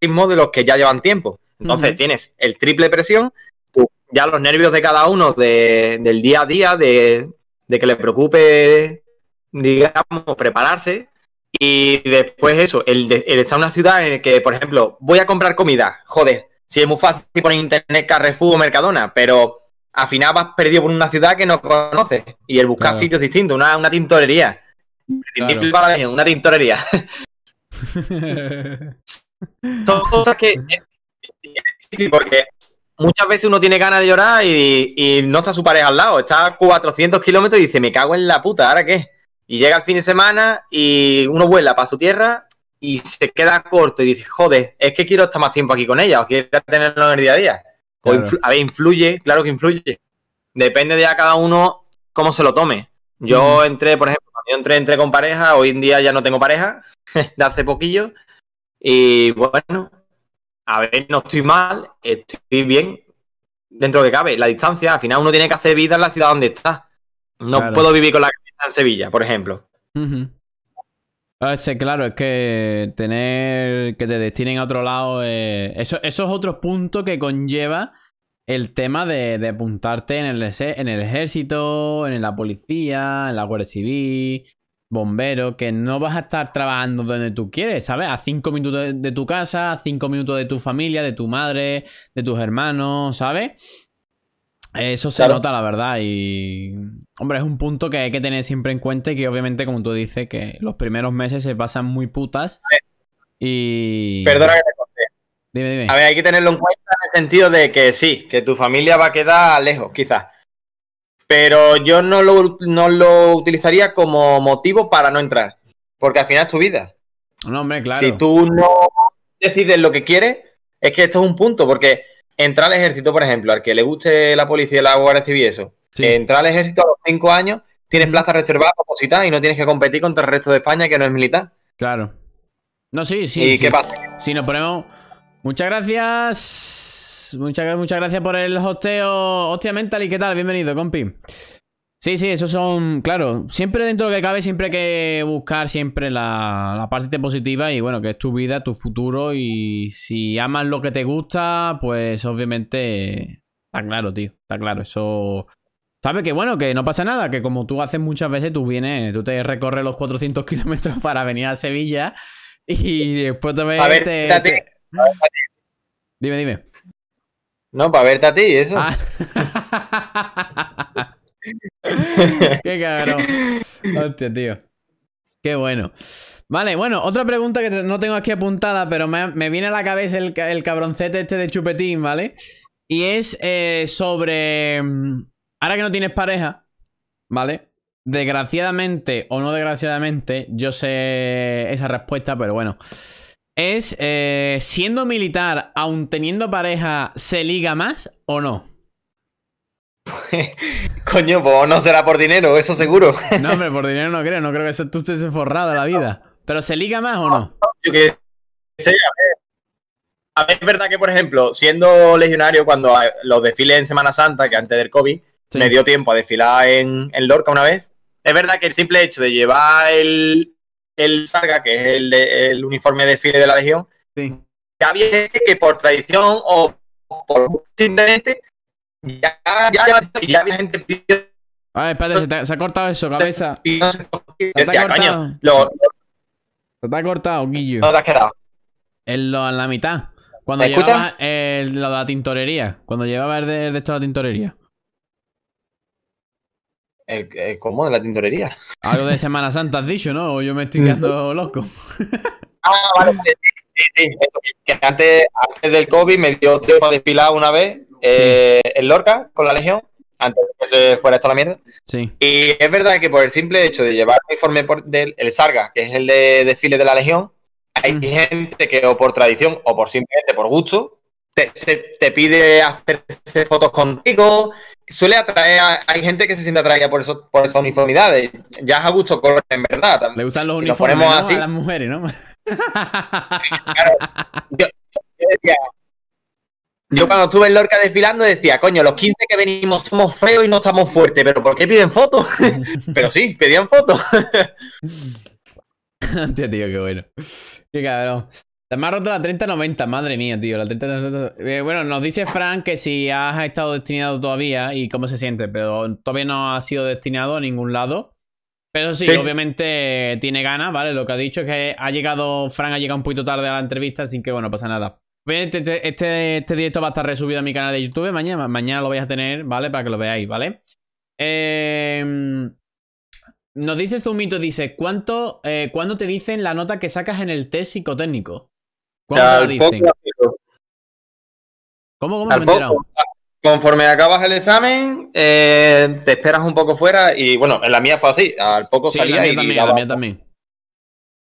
ritmo de los que ya llevan tiempo. Entonces tienes el triple presión, ya los nervios de cada uno del día a día, de de que le preocupe, digamos, prepararse. Y después eso, el, estar en una ciudad en la que, por ejemplo, voy a comprar comida, joder, si es muy fácil poner internet Carrefour o Mercadona, pero al final vas perdido por una ciudad que no conoces y el buscar sitios distintos, una, una tintorería. Una tintorería. Son cosas que porque muchas veces uno tiene ganas de llorar y, no está su pareja al lado, está a 400 kilómetros y dice, me cago en la puta, ¿ahora qué? Y llega el fin de semana y uno vuela para su tierra y se queda corto y dice, joder, es que quiero estar más tiempo aquí con ella, o quiero tenerlo en el día a día. O a ver, influye, claro que influye. Depende de a cada uno cómo se lo tome. Yo entré, por ejemplo, yo entré, entré con pareja, hoy en día ya no tengo pareja, de hace poquillo. Y bueno, a ver, no estoy mal, estoy bien dentro de que cabe. La distancia, al final uno tiene que hacer vida en la ciudad donde está. No puedo vivir con la cabeza en Sevilla, por ejemplo. claro, es que tener que te destinen a otro lado, eh, eso, eso, es otro punto que conlleva el tema de, apuntarte en en el ejército, en la policía, en la Guardia Civil, bombero, que no vas a estar trabajando donde tú quieres, ¿sabes? A cinco minutos de, tu casa, a cinco minutos de tu familia, de tu madre, de tus hermanos, ¿sabes? Eso se nota, la verdad, y... Hombre, es un punto que hay que tener siempre en cuenta y que obviamente, como tú dices, que los primeros meses se pasan muy putas y... Perdona que te Dime, dime. A ver, hay que tenerlo en cuenta en el sentido de que sí, que tu familia va a quedar lejos, quizás. Pero yo no lo, no lo utilizaría como motivo para no entrar. Porque al final es tu vida. No, hombre, claro. Si tú no decides lo que quieres, es que esto es un punto. Porque entrar al ejército, por ejemplo, al que le guste la policía, la Guardia Civil y eso, entrar al ejército a los cinco años, tienes plaza reservada, y no tienes que competir contra el resto de España que no es militar. Claro. No, sí, sí. ¿Y qué pasa? Si nos ponemos. Muchas gracias. Muchas, muchas gracias por el hosteo. Hostia Mental y qué tal, bienvenido, compi. Sí, sí, esos son, claro, siempre dentro de lo que cabe, siempre hay que buscar siempre la, parte positiva y bueno, que es tu vida, tu futuro y si amas lo que te gusta, pues obviamente está claro, tío, está claro, eso... Sabes que bueno, que no pasa nada, que como tú haces muchas veces, tú vienes, tú te recorres los 400 kilómetros para venir a Sevilla y después te ves... Dime, dime. No, para verte a ti, eso. Ah. Qué cabrón. Hostia, tío. Qué bueno. Vale, bueno, otra pregunta que no tengo aquí apuntada, pero me, viene a la cabeza el, cabroncete este de Chupetín, ¿vale? Y es eh, sobre. Mm, ahora que no tienes pareja, ¿vale? Desgraciadamente o no desgraciadamente, yo sé esa respuesta, pero bueno es, eh, siendo militar, aun teniendo pareja, ¿se liga más o no? Coño, pues no será por dinero, eso seguro. no, hombre, por dinero no creo, no creo que tú estés forrado la vida. Pero ¿se liga más o no? Yo que a ver, es verdad que, por ejemplo, siendo legionario, cuando los desfiles en Semana Santa, que antes del COVID, me dio tiempo a desfilar en Lorca una vez, es verdad que el simple hecho de llevar el, el sarga, que es el, el uniforme de file de la Legión, sí. ya viene este que por tradición o por simplemente ya, ya, había gente A ver, espérate, se, ha cortado eso, cabeza. Se, te ha cortado. se ha cortado, Guillo. No has quedado. En, lo, la mitad. Cuando llevaba el, lo de la tintorería. Cuando llevaba el de, el de esto la tintorería. El, cómo? ¿De la tintorería? Algo de Semana Santa has dicho, ¿no? O yo me estoy quedando loco. ah, vale, sí, sí. antes, del COVID me dio tiempo a desfilar una vez eh, en Lorca con la Legión, antes de que se fuera esto la mierda. Sí. Y es verdad que por el simple hecho de llevar el informe del, el Sarga, que es el de desfile de la Legión, hay mm. gente que o por tradición o por simplemente por gusto te, te pide hacerse fotos contigo, suele atraer, hay gente que se siente atraída por, eso, por esas uniformidades. Ya es a gusto color, en verdad. Le gustan los uniformes las mujeres, ¿no? yo, cuando estuve en Lorca desfilando decía, coño, los 15 que venimos somos feos y no estamos fuertes, pero ¿por qué piden fotos? pero sí, pedían fotos. tío, tío, qué bueno. Qué cabrón. Te me ha roto la 3090, madre mía, tío. La 3090. Eh, bueno, nos dice Frank que si has estado destinado todavía y cómo se siente, pero todavía no ha sido destinado a ningún lado. Pero sí, obviamente tiene ganas, ¿vale? Lo que ha dicho es que ha llegado, Frank ha llegado un poquito tarde a la entrevista, así que bueno, pasa nada. Este, este, este, directo va a estar resubido a mi canal de YouTube mañana. Mañana lo vais a tener, ¿vale? Para que lo veáis, ¿vale? Em, nos dice Zumito, dice, ¿cuánto, eh, ¿cuándo te dicen la nota que sacas en el test psicotécnico? ¿Cómo ¿Cómo, Conforme acabas el examen, eh, te esperas un poco fuera y bueno, en la mía fue así. Al poco salía también, en la mía también.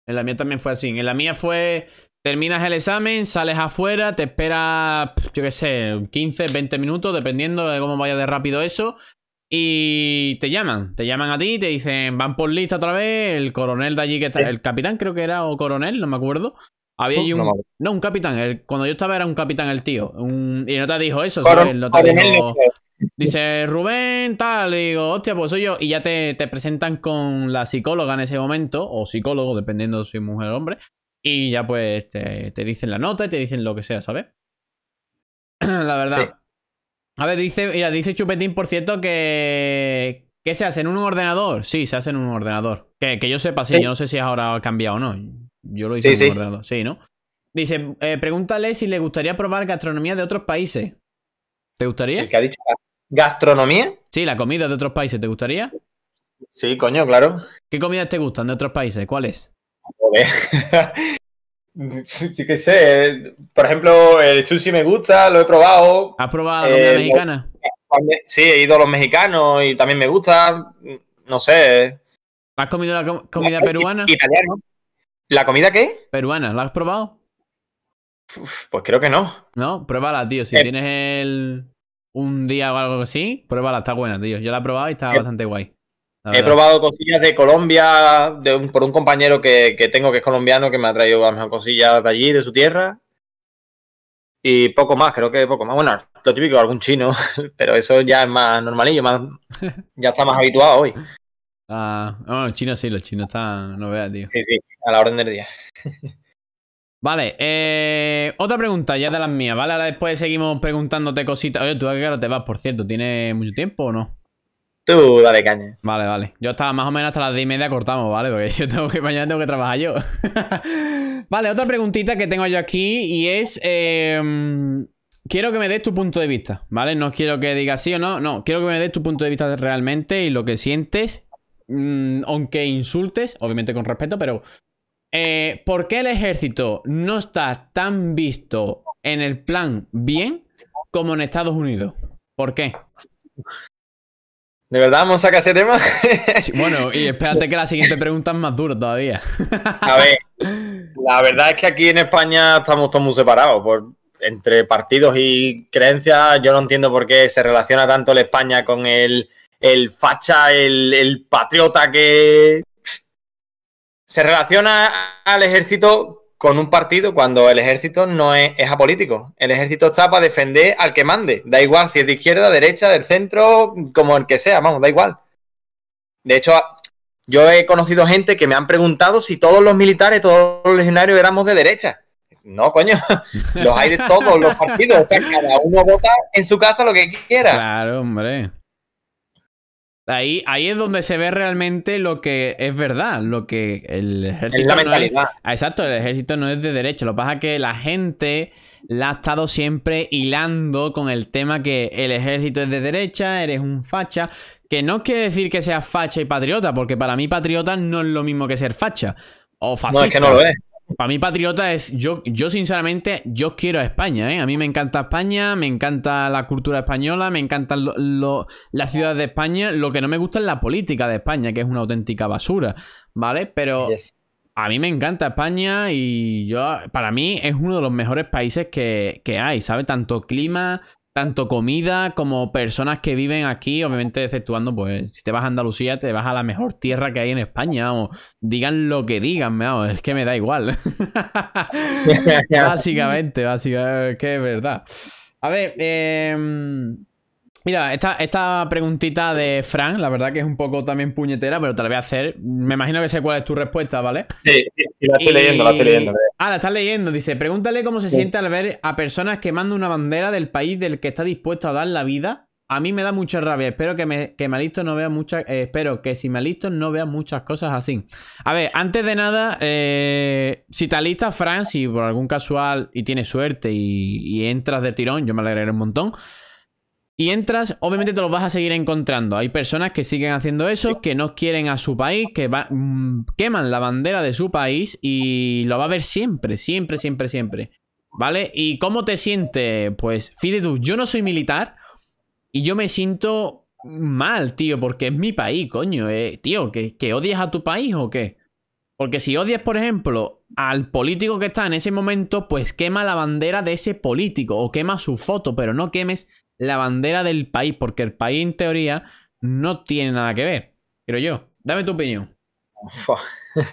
En la mía también fue así. En la mía fue terminas el examen, sales afuera, te espera, yo qué sé, 15, 20 minutos, dependiendo de cómo vaya de rápido eso. Y te llaman, te llaman a ti, te dicen, van por lista otra vez, el coronel de allí que está, el capitán creo que era o coronel, no me acuerdo, había un, no, un capitán. cuando yo estaba era un capitán el tío. y no te dijo eso, ¿sabes? dice Rubén, tal. Y digo, hostia, pues soy yo. Y ya te, te, presentan con la psicóloga en ese momento, o psicólogo, dependiendo si es mujer o hombre. Y ya pues este, te, dicen la nota y te dicen lo que sea, ¿sabes? la verdad. A ver, dice, mira, dice Chupetín, por cierto, que, ¿Qué se hace en un ordenador? Sí, se hace en un ordenador. Que, que yo sepa, sí, yo no sé si ahora ha cambiado o no. Yo lo hice sí, Sí. ¿no? Dice, eh, pregúntale si le gustaría probar gastronomía de otros países. ¿Te gustaría? ¿El que ha dicho gastronomía? Sí, la comida de otros países, ¿te gustaría? Sí, coño, claro. ¿Qué comidas te gustan de otros países? ¿Cuáles? Joder. Yo qué sé. Por ejemplo, el sushi me gusta, lo he probado. ¿Has probado la comida eh, mexicana? Sí, he ido a los mexicanos y también me gusta. No sé. ¿Has comido la comida eh, peruana? Italiano. ¿La comida qué? Peruana, ¿la has probado? pues creo que no. No, pruébala, tío. Si eh. tienes el... un día o algo así, pruébala, está buena, tío. Yo la he probado y está eh. bastante guay. He probado cosillas de Colombia por un compañero que, tengo que es colombiano que me ha traído a cosillas de allí, de su tierra. Y poco más, creo que poco más. Bueno, lo típico, algún chino, pero eso ya es más normalillo, más, ya está más habituado hoy. Ah, bueno, los chinos sí, los chinos están, no veas, tío. Sí, sí a la orden del día. Vale, eh, otra pregunta ya de las mías, ¿vale? Ahora después seguimos preguntándote cositas. Oye, tú a qué hora te vas, por cierto, ¿tienes mucho tiempo o no? Tú, dale caña. Vale, vale. Yo hasta más o menos hasta las 10 y media cortamos, ¿vale? Porque yo tengo que, mañana tengo que trabajar yo. vale, otra preguntita que tengo yo aquí y es... Eh, quiero que me des tu punto de vista, ¿vale? No quiero que digas sí o no, no, quiero que me des tu punto de vista realmente y lo que sientes, mm, aunque insultes, obviamente con respeto, pero eh, ¿por qué el ejército no está tan visto en el plan bien como en Estados Unidos? ¿Por qué? ¿De verdad vamos a sacar ese tema? bueno, y espérate que la siguiente pregunta es más dura todavía. a ver, la verdad es que aquí en España estamos todos muy separados. Por, entre partidos y creencias, yo no entiendo por qué se relaciona tanto la España con el, facha, el patriota que se relaciona al ejército con un partido cuando el ejército no es, apolítico. El ejército está para defender al que mande. Da igual si es de izquierda, derecha, del centro, como el que sea, vamos, da igual. De hecho, yo he conocido gente que me han preguntado si todos los militares, todos los legionarios éramos de derecha. No, coño, los hay de todos los partidos. cada uno vota en su casa lo que quiera. Claro, hombre. Ahí, ahí es donde se ve realmente lo que es verdad, lo que el ejército. No es, ah, exacto, el ejército no es de derecho. Lo que pasa es que la gente la ha estado siempre hilando con el tema que el ejército es de derecha, eres un facha. Que no quiere decir que seas facha y patriota, porque para mí patriota no es lo mismo que ser facha. O fascista. No, es que no lo es. Para mí patriota es, yo, yo sinceramente, yo quiero a España, ¿eh? A mí me encanta España, me encanta la cultura española, me encantan lo, lo, las ciudades de España, lo que no me gusta es la política de España, que es una auténtica basura, ¿vale? Pero a mí me encanta España y yo, para mí es uno de los mejores países que, que hay, ¿sabes? Tanto clima, tanto comida como personas que viven aquí, obviamente exceptuando, pues si te vas a Andalucía, te vas a la mejor tierra que hay en España, o digan lo que digan, es que me da igual. básicamente, básicamente, que es verdad. A ver, eh, Mira, esta, preguntita de Fran, la verdad que es un poco también puñetera, pero te la voy a hacer. Me imagino que sé cuál es tu respuesta, ¿vale? Sí, la estoy leyendo, la estoy leyendo. Ah, la estás leyendo. Dice, pregúntale cómo se siente al ver a personas quemando una bandera del país del que está dispuesto a dar la vida. A mí me da mucha rabia. Espero que, me, que no vea muchas... Eh, espero que si me alisto no vea muchas cosas así. A ver, antes de nada, eh, si te alistas, Fran, si por algún casual y tienes suerte y, y entras de tirón, yo me alegraré un montón. Y entras, obviamente te lo vas a seguir encontrando. Hay personas que siguen haciendo eso, que no quieren a su país, que mm, queman la bandera de su país y lo va a ver siempre, siempre, siempre, siempre. ¿Vale? ¿Y cómo te sientes? Pues, fíjate tú, yo no soy militar y yo me siento mal, tío, porque es mi país, coño. Eh, tío, ¿que, ¿que odias a tu país o qué? Porque si odias, por ejemplo, al político que está en ese momento, pues quema la bandera de ese político o quema su foto, pero no quemes la bandera del país, porque el país en teoría no tiene nada que ver, pero yo. Dame tu opinión.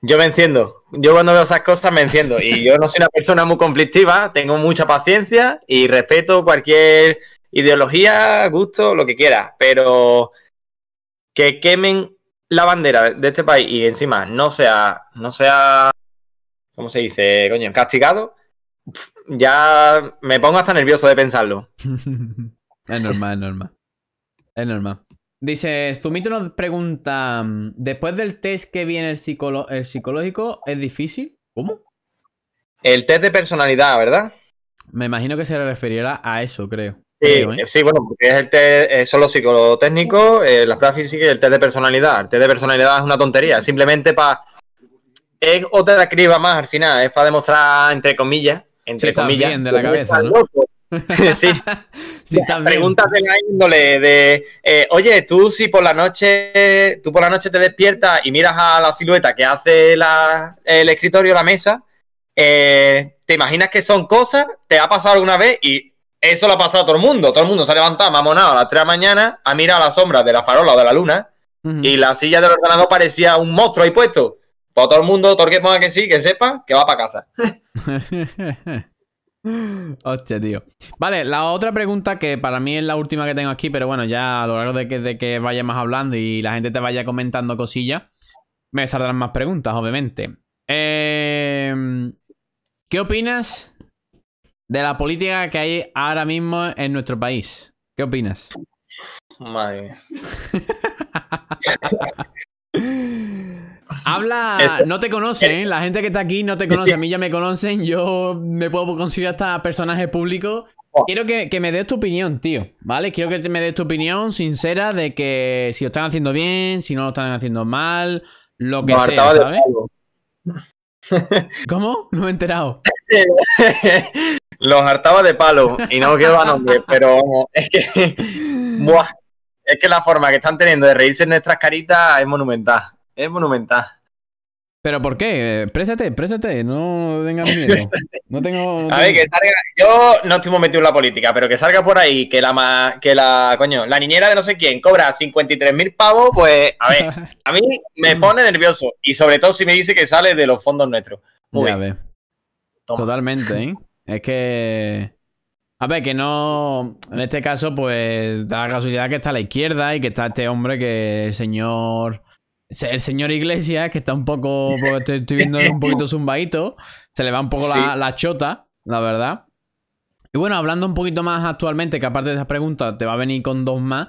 Yo me enciendo. Yo cuando veo esas cosas me enciendo. Y yo no soy una persona muy conflictiva, tengo mucha paciencia y respeto cualquier ideología, gusto, lo que quiera. Pero que quemen la bandera de este país y encima no sea, no sea, ¿cómo se dice? Coño, castigado, ya me pongo hasta nervioso de pensarlo. es normal, es normal. Es normal. Dice, Zumito nos pregunta, mm, después del test que viene el, psicológico, ¿es difícil? ¿Cómo? El test de personalidad, ¿verdad? Me imagino que se referiera a eso, creo. Sí, ¿eh? sí bueno, porque es el test, eh, son los psicotécnicos, eh, la físicas y el test de personalidad. El test de personalidad es una tontería, simplemente para... Es otra criba más al final, es para demostrar, entre comillas, entre comillas. Bien de la cabeza, sí. Preguntas de la índole de, eh, oye, tú si por la noche, tú por la noche te despiertas y miras a la silueta que hace el escritorio, la mesa, eh, ¿te imaginas que son cosas? ¿Te ha pasado alguna vez? Y eso lo ha pasado a todo el mundo. Todo el mundo se ha levantado mamonado a las 3 de la mañana, ha mirado a la sombra de la farola o de la luna y la silla del ordenador parecía un monstruo ahí puesto todo el mundo, todo el que que sí, que sepa que va para casa. Hostia, tío. Vale, la otra pregunta que para mí es la última que tengo aquí, pero bueno, ya a lo largo de que, de que vayamos hablando y la gente te vaya comentando cosillas, me saldrán más preguntas, obviamente. Em, ¿Qué opinas de la política que hay ahora mismo en nuestro país? ¿Qué opinas? Madre mía. Habla, este, no te conocen, este, la gente que está aquí no te conoce, este. a mí ya me conocen, yo me puedo considerar hasta personaje público. Oh. Quiero que, me des tu opinión, tío, ¿vale? Quiero que me des tu opinión sincera de que si lo están haciendo bien, si no lo están haciendo mal, lo que sea, ¿sabes? ¿Cómo? No me he enterado. Los hartaba de palo y no quedo a nombre, pero es que. es que la forma que están teniendo de reírse en nuestras caritas es monumental es monumental. ¿Pero por qué? Présate, présate, no venga miedo. No tengo, A ver, que salga. Yo no estoy metido en la política, pero que salga por ahí que la que la coño, la niñera de no sé quién cobra 53.000 pavos, pues a ver, a mí me pone nervioso. Y sobre todo si me dice que sale de los fondos nuestros. Muy bien. Totalmente, ¿eh? Es que. A ver, que no. En este caso, pues da la casualidad que está a la izquierda y que está este hombre que el señor el señor Iglesias, que está un poco, estoy, viendo un poquito zumbadito, se le va un poco la, chota, la verdad. Y bueno, hablando un poquito más actualmente, que aparte de esas preguntas, te va a venir con dos más.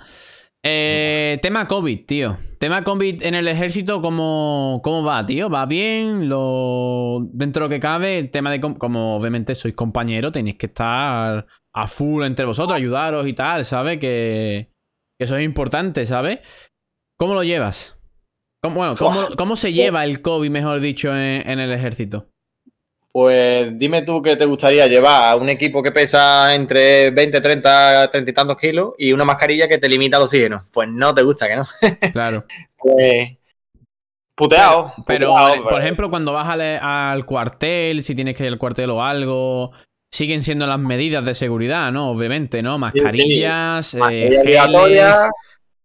Eh, tema COVID, tío. Tema COVID en el ejército, ¿cómo, cómo va, tío? ¿Va bien? Dentro de lo que cabe, el tema de como obviamente sois compañero, tenéis que estar a full entre vosotros, ayudaros y tal, ¿sabes? Que, que eso es importante, ¿sabes? ¿Cómo lo llevas? ¿Cómo, bueno, ¿cómo, se lleva el COVID, mejor dicho, en, el ejército? Pues dime tú qué te gustaría llevar. a Un equipo que pesa entre 20, 30, 30 y tantos kilos y una mascarilla que te limita el oxígeno. Pues no te gusta que no. Claro. pues, puteado. Pero, por ejemplo, cuando vas al, cuartel, si tienes que ir al cuartel o algo, siguen siendo las medidas de seguridad, ¿no? Obviamente, ¿no? Mascarillas, eh,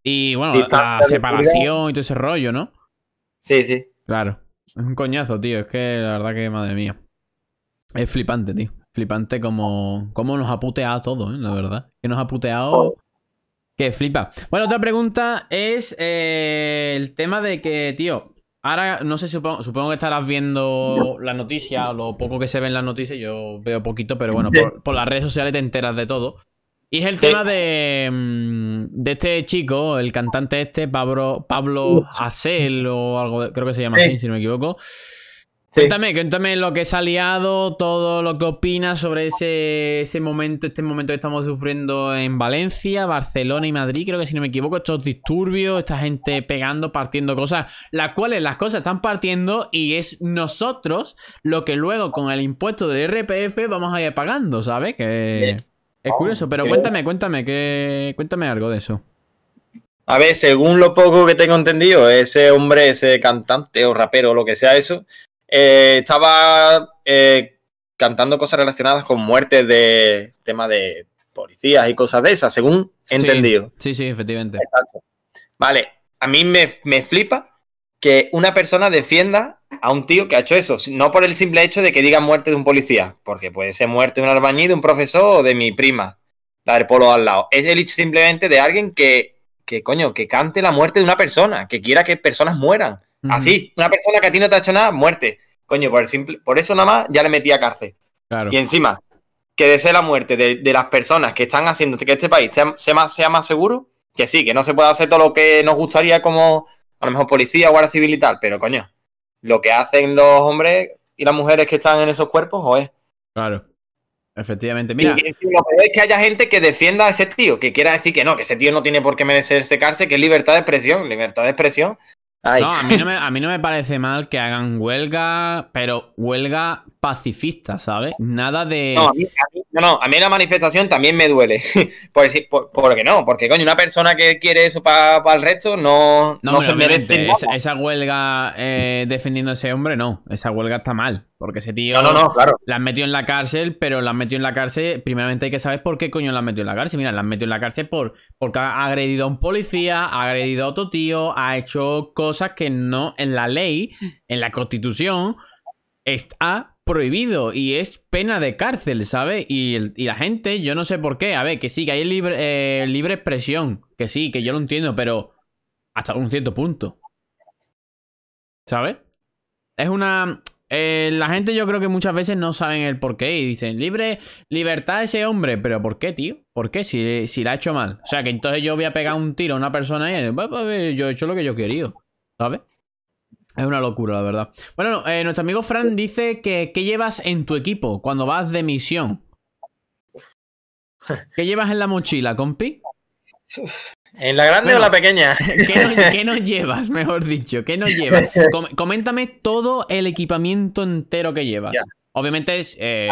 y bueno, la separación y todo ese rollo, ¿no? Sí, sí. Claro. Es un coñazo, tío. Es que la verdad que, madre mía. Es flipante, tío. Flipante como, nos ha puteado todo, ¿eh? la verdad. Que nos ha puteado. Oh. Que flipa. Bueno, otra pregunta es eh, el tema de que, tío, ahora no sé, supongo, supongo que estarás viendo la noticia o lo poco que se ve en las noticias, yo veo poquito, pero bueno, por las redes sociales te enteras de todo. Y es el tema mm, de, este chico, el cantante este, Pablo, Pablo Acel o algo, creo que se llama así, si no me equivoco. Cuéntame, cuéntame lo que es Aliado, todo lo que opinas sobre ese, momento, este momento que estamos sufriendo en Valencia, Barcelona y Madrid, creo que si no me equivoco, estos disturbios, esta gente pegando, partiendo cosas, las cuales las cosas están partiendo y es nosotros lo que luego con el impuesto de RPF vamos a ir pagando, ¿sabes? Que... Es oh, curioso, pero cuéntame, cuéntame, que, cuéntame algo de eso. A ver, según lo poco que tengo entendido, ese hombre, ese cantante o rapero o lo que sea eso, eh, estaba eh, cantando cosas relacionadas con muertes de temas de policías y cosas de esas, según he entendido. Sí, sí, efectivamente. Vale, a mí me flipa que una persona defienda a un tío que ha hecho eso, no por el simple hecho de que diga muerte de un policía, porque puede ser muerte de un albañil, de un profesor o de mi prima, la del polo al lado. Es el hecho simplemente de alguien que, que, coño, que cante la muerte de una persona, que quiera que personas mueran. Así, una persona que a ti no te ha hecho nada, muerte. Coño, por, el simple, por eso nada más ya le metí a cárcel. Y encima, que desee la muerte de, las personas que están haciendo que este país sea, más, sea más seguro, que sí, que no se pueda hacer todo lo que nos gustaría como a lo mejor policía, guardia civil y tal, pero coño, lo que hacen los hombres y las mujeres que están en esos cuerpos, o es. Claro. Efectivamente, mira. lo peor es que haya gente que defienda a ese tío, que quiera decir que no, que ese tío no tiene por qué merecerse cárcel, que es libertad de expresión. Libertad de expresión. a mí no, me, parece mal que hagan huelga, pero huelga pacifista, ¿sabes? Nada de. No, no, a mí la manifestación también me duele. por por, qué no? Porque, coño, una persona que quiere eso para el resto no, se merece. Esa, huelga eh, defendiendo a ese hombre, no. Esa huelga está mal. Porque ese tío. No, no, claro. La han metido en la cárcel, pero la han metido en la cárcel. Primeramente hay que saber por qué coño la han metido en la cárcel. Mira, la han metido en la cárcel por, porque ha agredido a un policía, ha agredido a otro tío, ha hecho cosas que no en la ley, en la constitución, está prohibido y es pena de cárcel, ¿sabes? Y, la gente, yo no sé por qué, a ver, que sí, que hay libre, eh, libre expresión, que sí, que yo lo entiendo, pero hasta un cierto punto. ¿Sabes? Es una... Eh, la gente yo creo que muchas veces no saben el por qué y dicen, libre, libertad a ese hombre, pero ¿por qué, tío? ¿Por qué? Si, si la ha hecho mal. O sea, que entonces yo voy a pegar un tiro a una persona y yo he hecho lo que yo quería, ¿sabes? Es una locura, la verdad. Bueno, eh, nuestro amigo Fran dice que ¿qué llevas en tu equipo cuando vas de misión? ¿Qué llevas en la mochila, compi? ¿En la grande o la pequeña? ¿qué nos, llevas, mejor dicho? ¿Qué nos llevas? coméntame todo el equipamiento entero que llevas. Obviamente es... Eh,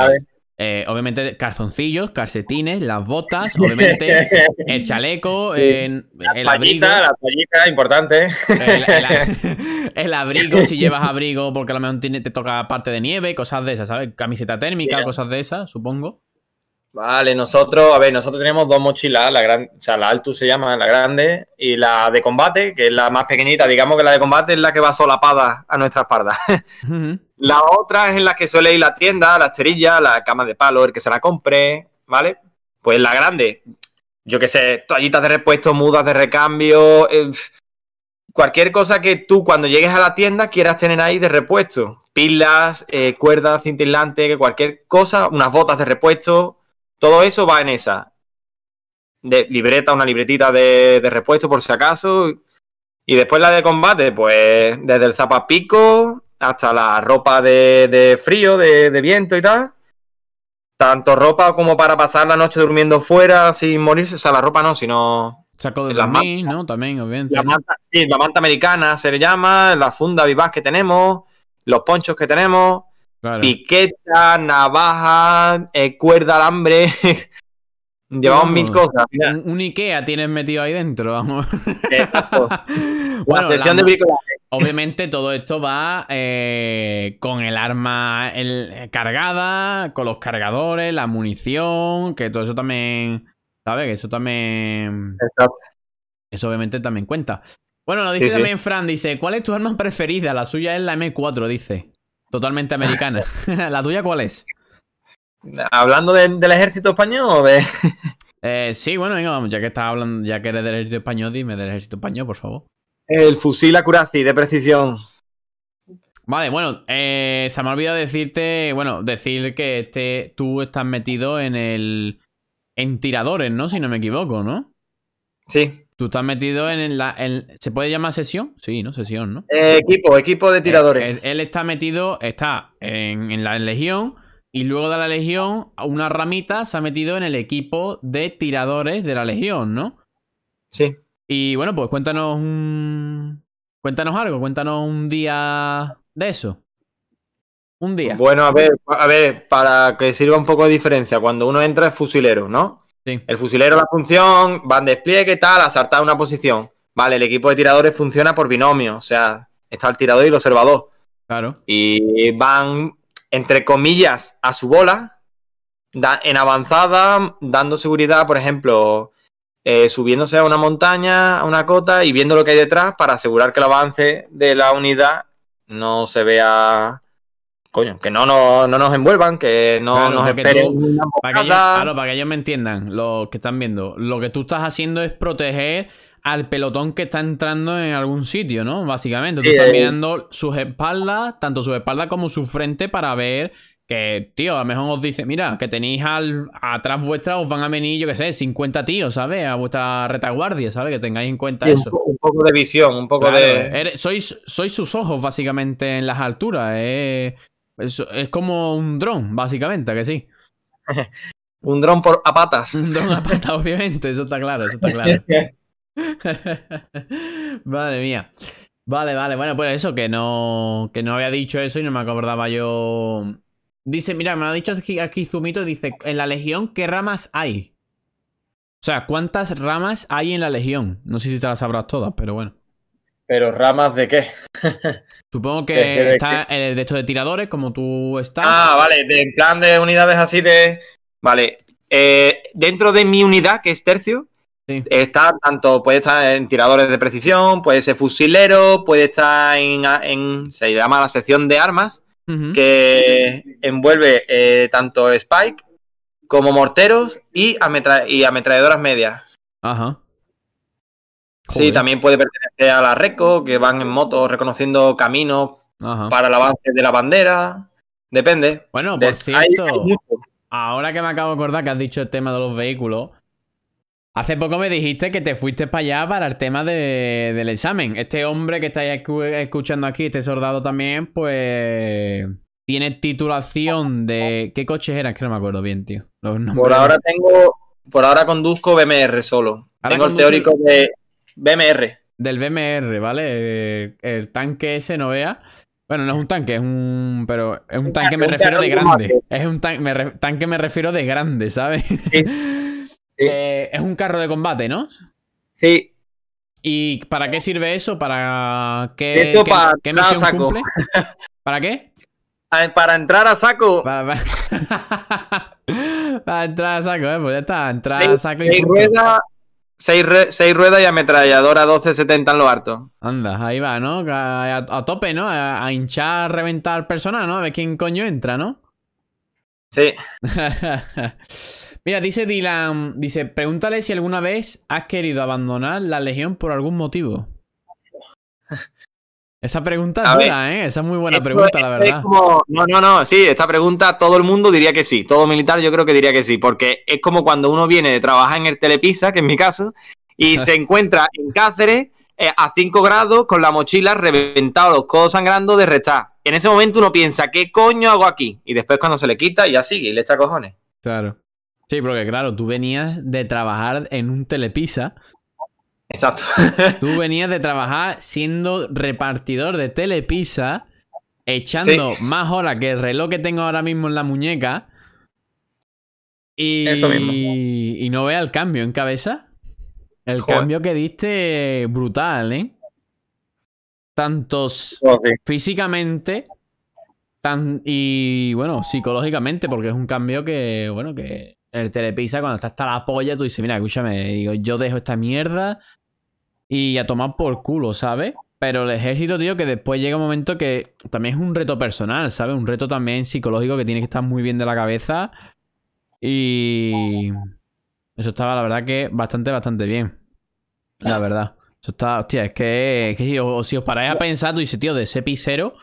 eh, obviamente calzoncillos, calcetines, las botas, obviamente el chaleco, el la abrigo. la pollita, importante. El, abrigo, si llevas abrigo, porque a lo mejor te toca parte de nieve, cosas de esas, ¿sabes? Camiseta térmica, cosas de esas, supongo. Vale, nosotros, a ver, nosotros tenemos dos mochilas, la gran, o sea, la Altus se llama, la grande, y la de combate, que es la más pequeñita, digamos que la de combate es la que va solapada a nuestra espalda. La otra es en la que suele ir la tienda, la esterilla, la cama de palo, el que se la compre, ¿vale? Pues la grande, yo qué sé, toallitas de repuesto, mudas de recambio, eh, cualquier cosa que tú cuando llegues a la tienda quieras tener ahí de repuesto. Pilas, eh, cuerdas, cintilante, cualquier cosa, unas botas de repuesto, todo eso va en esa. De libreta, una libretita de, de repuesto por si acaso. Y después la de combate, pues desde el zapapico hasta la ropa de, frío, de, viento y tal. Tanto ropa como para pasar la noche durmiendo fuera sin morirse. O sea, la ropa no, sino. Saco de las ¿no? También, obviamente. La manta, sí, la manta americana se le llama, la funda vivaz que tenemos, los ponchos que tenemos, piqueta, navaja, eh, cuerda alambre. Llevamos mil cosas. Un, Ikea tienes metido ahí dentro, vamos. atención Obviamente todo esto va eh, con el arma eh, cargada, con los cargadores, la munición, que todo eso también, ¿sabes? Que eso también... Eso obviamente también cuenta. Bueno, lo dice también Fran, dice, ¿cuál es tu arma preferida? La suya es la M4, dice. Totalmente americana. ¿La tuya cuál es? ¿Hablando del ejército español o de...? Eh, sí, bueno, ya que estás hablando, ya que eres del ejército español, dime del ejército español, por favor. El fusil Acurazi de precisión. Vale, bueno, eh, se me ha olvidado decirte, bueno, decir que este, tú estás metido en el. en tiradores, ¿no? Si no me equivoco, ¿no? Sí. Tú estás metido en la. ¿Se puede llamar sesión? Sí, ¿no? Sesión, ¿no? Eh, equipo, equipo de eh, tiradores. Él, está metido, está en, la Legión y luego de la Legión, una ramita se ha metido en el equipo de tiradores de la Legión, ¿no? Sí. Y bueno, pues cuéntanos un... Cuéntanos algo, cuéntanos un día de eso. Un día. Bueno, a ver, a ver, para que sirva un poco de diferencia, cuando uno entra es fusilero, ¿no? Sí. El fusilero, la función, van despliegue, tal, asaltar una posición. Vale, el equipo de tiradores funciona por binomio, o sea, está el tirador y el observador. Claro. Y van, entre comillas, a su bola, en avanzada, dando seguridad, por ejemplo, eh, subiéndose a una montaña, a una cota y viendo lo que hay detrás para asegurar que el avance de la unidad no se vea coño, que no, no, nos envuelvan, que no nos esperen. para, que ellos, para que ellos me entiendan, lo que están viendo, lo que tú estás haciendo es proteger al pelotón que está entrando en algún sitio, ¿no? Básicamente, tú estás eh, mirando sus espaldas, tanto su espalda como su frente, para ver que, tío, a lo mejor os dice, mira, que tenéis al, atrás vuestra, os van a venir, yo qué sé, 50 tíos, ¿sabes? A vuestra retaguardia, ¿sabes? Que tengáis en cuenta eso. Un, poco de visión, un poco de. sois, sois sus ojos, básicamente, en las alturas. Es, como un dron, básicamente, que sí. un dron por a patas. Un dron a patas, obviamente, eso está claro, eso está claro. Madre mía. Vale, vale, bueno, pues eso, que no, que no había dicho eso y no me acordaba yo Dice, mira, me ha dicho aquí, aquí Zumito, dice, en la Legión, ¿qué ramas hay? O sea, ¿cuántas ramas hay en la Legión? No sé si te las sabrás todas, pero bueno. ¿Pero ramas de qué? Supongo que está de, el de estos de tiradores, como tú estás. Ah, vale, en plan de unidades así de. Vale. Eh, dentro de mi unidad, que es tercio, está tanto, puede estar en tiradores de precisión, puede ser fusilero, puede estar en. se llama la sección de armas que envuelve eh, tanto Spike como morteros y, y ametralladoras medias. Ajá. Sí, también puede pertenecer a la RECO, que van en moto reconociendo caminos para el avance de la bandera. Depende. Bueno, por cierto, ahora que me acabo de acordar que has dicho el tema de los vehículos, Hace poco me dijiste que te fuiste para allá para el tema de, del examen. Este hombre que estáis escuchando aquí, este soldado también, pues tiene titulación de... ¿Qué coches eran? Que no me acuerdo bien, tío. por ahora tengo... Por ahora conduzco BMR solo. tengo el teórico de BMR. Del BMR, ¿vale? El, tanque ese, no vea. Bueno, no es un tanque, es un. Pero es un tanque, me refiero de grande. Es un tanque, me tanque, me refiero de grande, ¿sabes? Eh, es un carro de combate, ¿no? Sí. ¿Y para qué sirve eso? ¿Para qué, para saco. ¿Para qué? Ah, para entrar a saco. Para, entrar a saco, ¿eh? Pues ya está, entrar a saco y. Seis ruedas, seis, ruedas y ametralladora 1270 en lo harto. Anda, ahí va, ¿no? A, tope, ¿no? A, a, hinchar, reventar personal ¿no? A ver quién coño entra, ¿no? Sí. Mira, dice Dylan, dice, pregúntale si alguna vez has querido abandonar la Legión por algún motivo. Esa pregunta es buena, ¿eh? Esa es muy buena pregunta, la verdad. Como... No, no, no, sí, esta pregunta todo el mundo diría que sí, todo militar yo creo que diría que sí, porque es como cuando uno viene de trabajar en el Telepisa, que es mi caso, y se encuentra en Cáceres eh, a 5 grados con la mochila reventada, los codos sangrando de restar. En ese momento uno piensa, ¿qué coño hago aquí? Y después cuando se le quita ya sigue y le echa cojones. Claro. Sí, porque claro, tú venías de trabajar en un telepisa. Exacto. tú venías de trabajar siendo repartidor de telepisa, echando más horas que el reloj que tengo ahora mismo en la muñeca. Y, Eso mismo. y no vea el cambio en cabeza. El cambio que diste brutal, ¿eh? Tantos físicamente tan, y bueno, psicológicamente, porque es un cambio que, bueno, que el telepisa cuando está hasta la polla, tú dices, mira, escúchame, digo, yo dejo esta mierda y a tomar por culo, ¿sabes? Pero el ejército, tío, que después llega un momento que también es un reto personal, ¿sabes? Un reto también psicológico que tiene que estar muy bien de la cabeza. Y. Eso estaba, la verdad, que bastante, bastante bien. La verdad. Eso está, hostia, es que, si, os, si os paráis a pensar, tú dices, tío, de ese pisero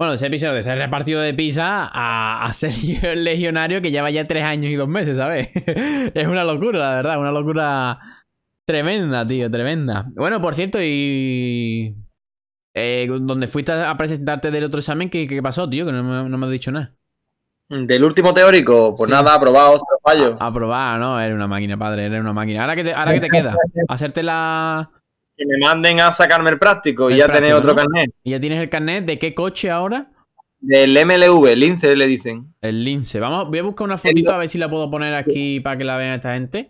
bueno, ese episodio de ese repartido de pizza a, a ser el legionario que lleva ya tres años y dos meses, ¿sabes? es una locura, la verdad, una locura tremenda, tío, tremenda. Bueno, por cierto, y. Eh, donde fuiste a presentarte del otro examen, ¿qué, pasó, tío? Que no me, no has dicho nada. Del último teórico, pues nada, aprobado, fallo. Aprobado, no, eres una máquina, padre, era una máquina. Ahora que ahora que te queda, hacerte la, que me manden a sacarme el práctico y ya otro carnet. ¿Y ya tienes el carnet de qué coche ahora? Del MLV, el lince le dicen. El lince. Vamos, voy a buscar una fotito a ver si la puedo poner aquí para que la vean esta gente.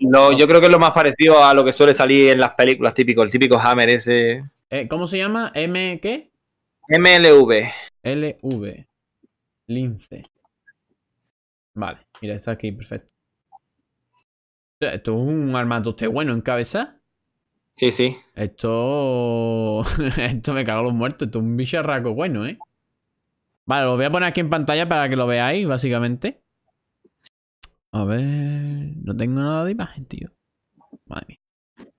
No, yo creo que es lo más parecido a lo que suele salir en las películas típico, el típico Hammer ese. Eh, ¿Cómo se llama? ¿M qué? MLV. LV. Lince. Vale, mira, está aquí, perfecto. Esto es un armatoste bueno en cabeza. Sí, sí. Esto. esto me cago los muertos. Esto es un bicharraco bueno, ¿eh? Vale, lo voy a poner aquí en pantalla para que lo veáis, básicamente. A ver. No tengo nada de imagen, tío. Madre mía.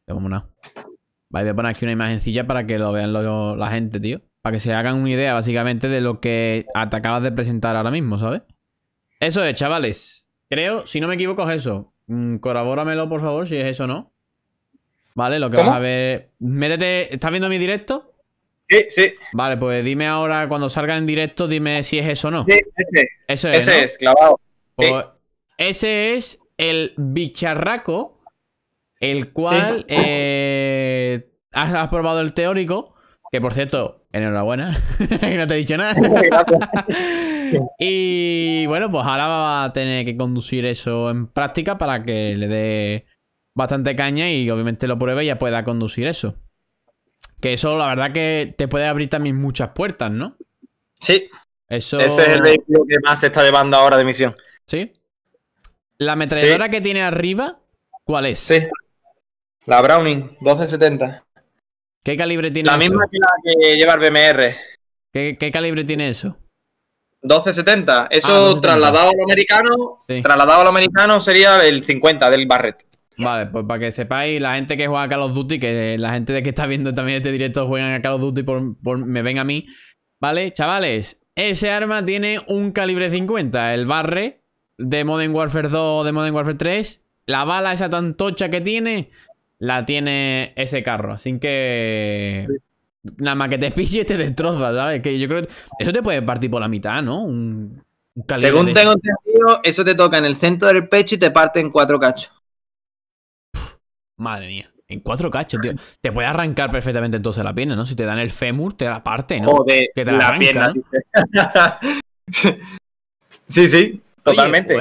Vale, voy a poner aquí una imagencilla para que lo vean la gente, tío. Para que se hagan una idea, básicamente, de lo que te acabas de presentar ahora mismo, ¿sabes? Eso es, chavales. Creo, si no me equivoco, es eso. Mm, por favor, si es eso o no. ¿Vale? Lo que vas a ver. Métete. ¿Estás viendo mi directo? Sí, sí. Vale, pues dime ahora cuando salga en directo, dime si es eso o no. Sí, ese. Eso es, ese es, clavado. Pues, ese es el bicharraco, el cual eh, has, probado el teórico, que por cierto, enhorabuena, no te he dicho nada. y bueno, pues ahora va a tener que conducir eso en práctica para que le dé bastante caña y obviamente lo pruebe y ya pueda conducir eso. Que eso, la verdad, que te puede abrir también muchas puertas, ¿no? Sí. Eso... Ese es el vehículo que más se está llevando ahora de misión. Sí. La ametralladora que tiene arriba, ¿cuál es? Sí. La Browning 1270. ¿Qué calibre tiene la misma que lleva el BMR. ¿Qué, calibre tiene eso? 1270. Eso ah, trasladado al americano, trasladado al americano sería el 50 del Barrett. Vale, pues para que sepáis, la gente que juega a Call of Duty, que la gente de que está viendo también este directo juegan a Call of Duty, por, me ven a mí. Vale, chavales, ese arma tiene un calibre 50, el barre de Modern Warfare 2 o de Modern Warfare 3. La bala esa tan tocha que tiene, la tiene ese carro. Así que... Nada más que te pille te destroza, ¿sabes? Que yo creo eso te puede partir por la mitad, ¿no? Según tengo entendido, eso te toca en el centro del pecho y te parte en cuatro cachos. Madre mía. En cuatro cachos, tío. Te puede arrancar perfectamente entonces la pierna, ¿no? Si te dan el fémur, te la parte, ¿no? que te la, pierna. sí, sí, totalmente.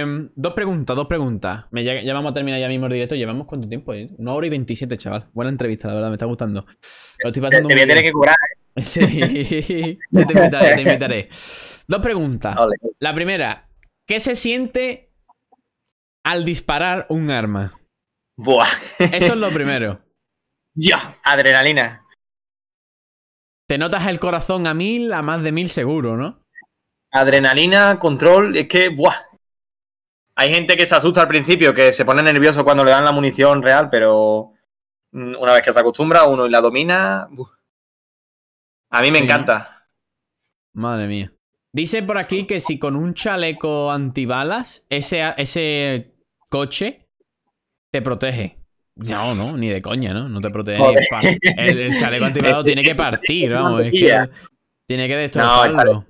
Em, dos preguntas, dos preguntas. ya, vamos a terminar ya mismo el directo. ¿Llevamos cuánto tiempo? Eh? Una hora y veintisiete, chaval. Buena entrevista, la verdad, me está gustando. Lo estoy pasando te, te voy a tener que curar. Eh. Sí, te invitaré, te invitaré. Dos preguntas. La primera, ¿qué se siente al disparar un arma? Buah. Eso es lo primero. ya adrenalina. Te notas el corazón a mil, a más de mil seguro, ¿no? Adrenalina, control, es que, buah. Hay gente que se asusta al principio, que se pone nervioso cuando le dan la munición real, pero mm, una vez que se acostumbra uno y la domina, a mí me encanta. Madre mía. Dice por aquí que si con un chaleco antibalas, ese, ese coche te protege. No, no, ni de coña, ¿no? No te protege. El, chaleco antibalas tiene que partir, vamos. Es que tiene que destrozarlo.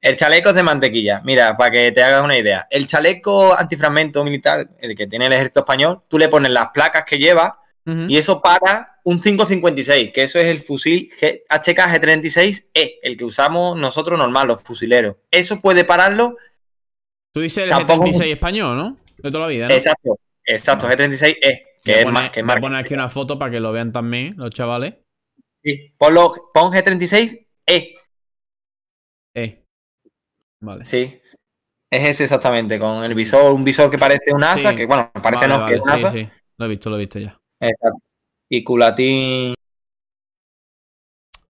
el chaleco es de mantequilla. Mira, para que te hagas una idea. El chaleco antifragmento militar, el que tiene el ejército español, tú le pones las placas que lleva y eso para un 5.56, que eso es el fusil HKG-36E, el que usamos nosotros normal, los fusileros. Eso puede pararlo. Tú dices el Tampoco... español, ¿no? De toda la vida. ¿no? Exacto. Exacto, G36E, que es, más, Voy a poner aquí una foto para que lo vean también los chavales. Sí, ponlo, pon G36E. E. Vale. Sí. Es ese exactamente, con el visor, un visor que parece una asa, que bueno, parece no que es sí, asa. Sí, lo he visto, lo he visto ya. Exacto. Y culatín.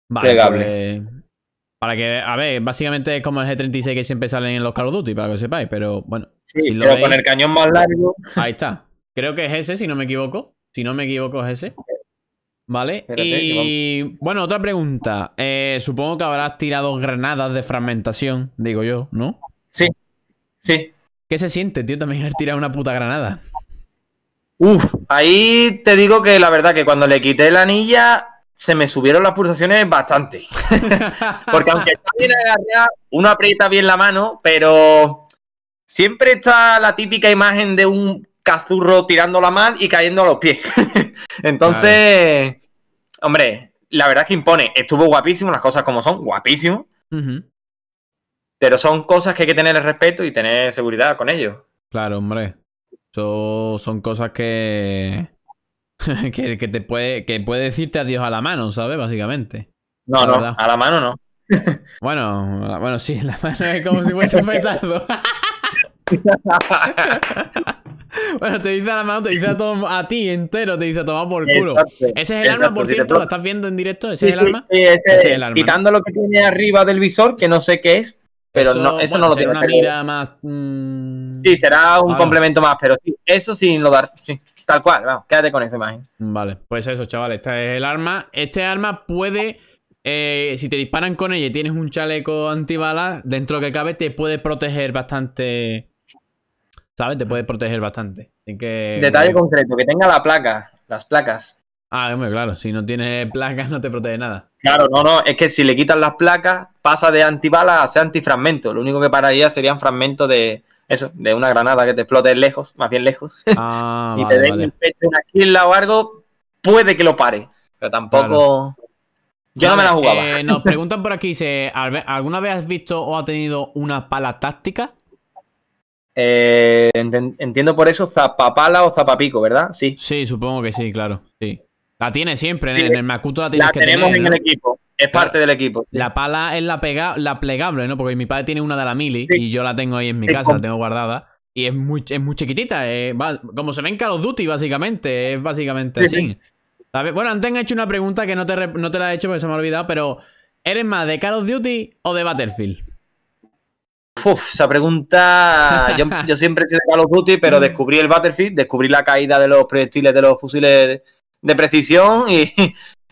plegable. Pues, para que, a ver, básicamente es como el G36 que siempre salen en los Call of Duty, para que sepáis, pero bueno. Sí, si lo pero con el cañón más largo. Ahí está. Creo que es ese, si no me equivoco. Si no me equivoco, es ese. Vale. y bueno, otra pregunta. Eh, supongo que habrás tirado granadas de fragmentación, digo yo, ¿no? Sí. Sí. ¿Qué se siente, tío, también haber tirado una puta granada? Uf, ahí te digo que la verdad que cuando le quité la anilla se me subieron las pulsaciones bastante. Porque aunque está bien agarrada, uno aprieta bien la mano, pero siempre está la típica imagen de un cazurro tirando la mano y cayendo a los pies. Entonces, hombre, la verdad es que impone. Estuvo guapísimo, las cosas como son, guapísimo. Pero son cosas que hay que tener el respeto y tener seguridad con ellos. Claro, hombre. son cosas que que, te puede, que puede decirte adiós a la mano, ¿sabes? Básicamente. No, no, a la mano no. Bueno, bueno, sí, la mano es como si fuese un metardo bueno, te dice a la mano, te dice a, todo, a ti entero, te dice a tomar por culo. ese es el arma, por cierto, ¿lo estás viendo en directo? ¿Ese es el arma? Sí, ese, es el arma. Quitando lo que tiene arriba del visor, que no sé qué es, pero eso, no, eso no lo tiene. una mira más. Mm, sí, será un complemento más, pero sí, eso sin lo dar, sí. Tal cual, vamos, quédate con esa imagen. Vale, pues eso, chavales, esta es el arma. Este arma puede, eh, si te disparan con ella y tienes un chaleco antibalas, dentro que cabe te puede proteger bastante. ¿Sabes? Te puede proteger bastante. Detalle concreto, que tenga la placa, las placas. Ah, hombre, claro, si no tiene placas no te protege nada. Claro, no, no, es que si le quitas las placas, pasa de antibalas a ser antifragmento. Lo único que pararía serían fragmentos de, eso, de una granada que te explote lejos, más bien lejos, ah, y te den el pecho en isla o algo, puede que lo pare, pero tampoco... Yo no me la jugaba. Eh, nos preguntan por aquí, si ¿alguna vez has visto o ha tenido una pala táctica? Eh, entiendo por eso zapapala o zapapico, ¿verdad? Sí. Sí, supongo que sí, claro. La tiene siempre, en, el, Macuto Makuto la tienes La tenemos en el equipo. Es parte del equipo. La pala es la, pega, la plegable, ¿no? Porque mi padre tiene una de la mili y yo la tengo ahí en mi casa, la tengo guardada. Y es muy, muy chiquitita, eh, como se en Call of Duty, básicamente. Es básicamente sí, así. Bueno, antes han hecho una pregunta que no te, la he hecho porque se me ha olvidado, pero ¿eres más de Call of Duty o de Battlefield? Uf, esa pregunta. Yo, siempre he sido de Call of Duty, pero mm. descubrí el Battlefield, descubrí la caída de los proyectiles de los fusiles de precisión y,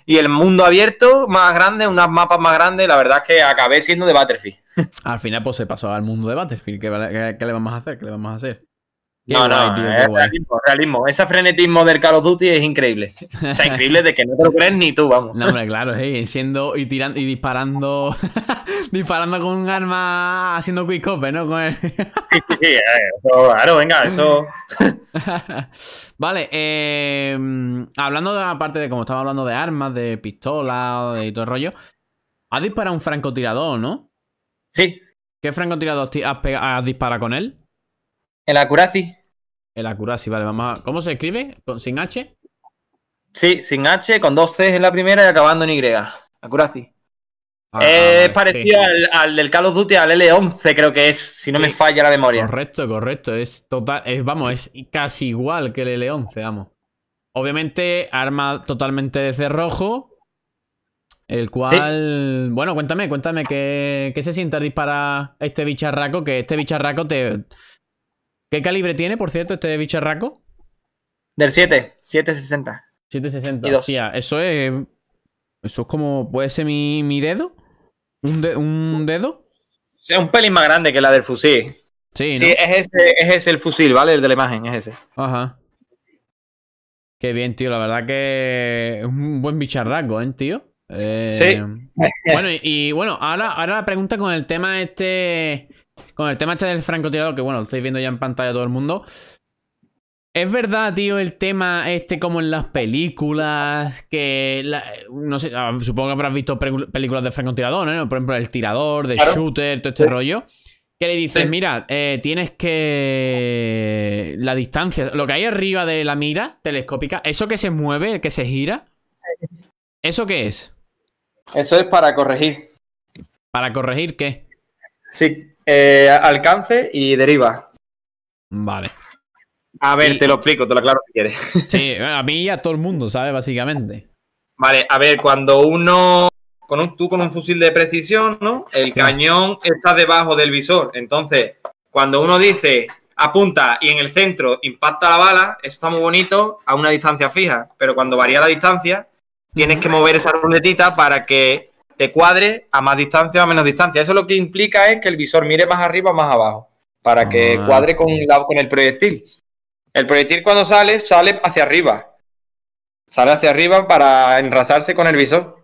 y el mundo abierto más grande, unas mapas más grandes, la verdad es que acabé siendo de Battlefield. Al final pues se pasó al mundo de Battlefield, qué le vamos a hacer? ¿Qué le vamos a hacer? No, no, realismo, realismo, Ese frenetismo del Call of Duty es increíble. O sea, increíble de que no te lo crees ni tú, vamos. No, hombre, claro, sí. Siendo y tirando y disparando. disparando con un arma haciendo quick copy, ¿no? sí, sí, eh, eso, claro, venga, eso. vale, em, hablando de la parte de como estaba hablando de armas, de pistolas y todo el rollo. Has disparado un francotirador, ¿no? Sí. ¿Qué francotirador has, disparado con él? El Akurazi. El Akurazi, vale, vamos ¿Cómo se escribe? ¿Sin H? Sí, sin H, con dos C en la primera y acabando en Y. Akurazi. Ah, es parecido al, del Call of Duty, al L11, creo que es, si no me falla la memoria. Correcto, correcto. Es total, es, vamos, es casi igual que el L11, vamos. Obviamente, arma totalmente de cerrojo. El cual. Bueno, cuéntame, cuéntame qué, se siente disparar este bicharraco. Que este bicharraco te, ¿Qué calibre tiene, por cierto, este bicharraco? Del 7, 760. 760. Y eso es. Eso es como. ¿Puede ser mi, dedo? ¿Un, un dedo? es un pelín más grande que la del fusil. Sí, sí es, ese, es el fusil, ¿vale? El de la imagen, es ese. Ajá. Qué bien, tío. La verdad que es un buen bicharraco, ¿eh, tío? sí. Eh, bueno, y, bueno, ahora, ahora la pregunta con el tema este con el tema este del francotirador, que bueno, lo estáis viendo ya en pantalla todo el mundo. Es verdad, tío, el tema este como en las películas, que no sé, ah, supongo que habrás visto películas de francotirador, ¿no? Por ejemplo, el tirador, de shooter, todo este rollo. Que le dices, mira, eh, tienes que... La distancia, lo que hay arriba de la mira telescópica, eso que se mueve, que se gira, ¿eso qué es? Eso es para corregir. ¿Para corregir qué? Sí, eh, alcance y deriva. Vale. A ver, te lo explico, te lo aclaro si quieres. Sí, a mí y a todo el mundo, ¿sabes? Básicamente. Vale, a ver, cuando uno. Con un, tú con un fusil de precisión, ¿no? El cañón está debajo del visor. Entonces, cuando uno dice apunta y en el centro impacta la bala, eso está muy bonito a una distancia fija. Pero cuando varía la distancia, tienes que mover esa ruletita para que te cuadre a más distancia o a menos distancia. Eso lo que implica es que el visor mire más arriba o más abajo, para que ah. cuadre con, el proyectil. El proyectil cuando sale, sale hacia arriba. Sale hacia arriba para enrasarse con el visor.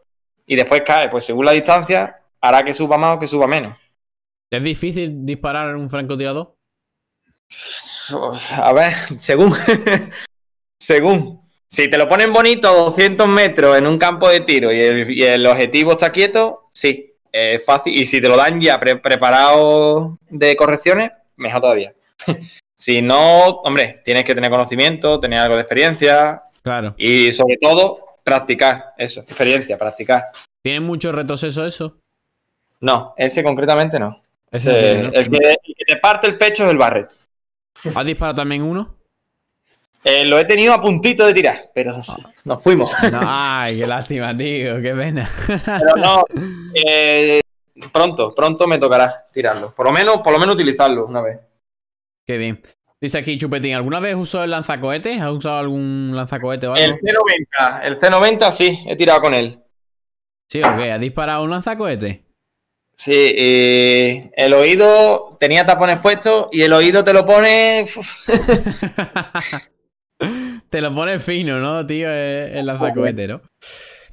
Y después cae, pues según la distancia, hará que suba más o que suba menos. ¿Es difícil disparar un francotirador? A ver, según. según. Si te lo ponen bonito a 200 metros en un campo de tiro y el, objetivo está quieto, sí, es fácil. Y si te lo dan ya preparado de correcciones, mejor todavía. si no, hombre, tienes que tener conocimiento, tener algo de experiencia. Claro. Y sobre todo, practicar eso, experiencia, practicar. ¿Tienen muchos retos eso, No, ese concretamente no. Ese, el, que, te parte el pecho es el Barret. ¿Has disparado también uno? Eh, lo he tenido a puntito de tirar, pero ah. nos fuimos. ay, qué lástima, tío, qué pena. Pero no, eh, pronto, pronto me tocará tirarlo. Por lo menos, por lo menos utilizarlo una vez. Qué bien. Dice aquí Chupetín, ¿alguna vez usó el lanzacohetes? ¿Has usado algún lanzacohete o algo? El C90, el C90 sí, he tirado con él. Sí, qué? ¿Ha disparado un lanzacohete? Sí, el oído tenía tapones puestos y el oído te lo pone. Te lo pones fino, ¿no, tío? El eh, lanzacohete, ¿no?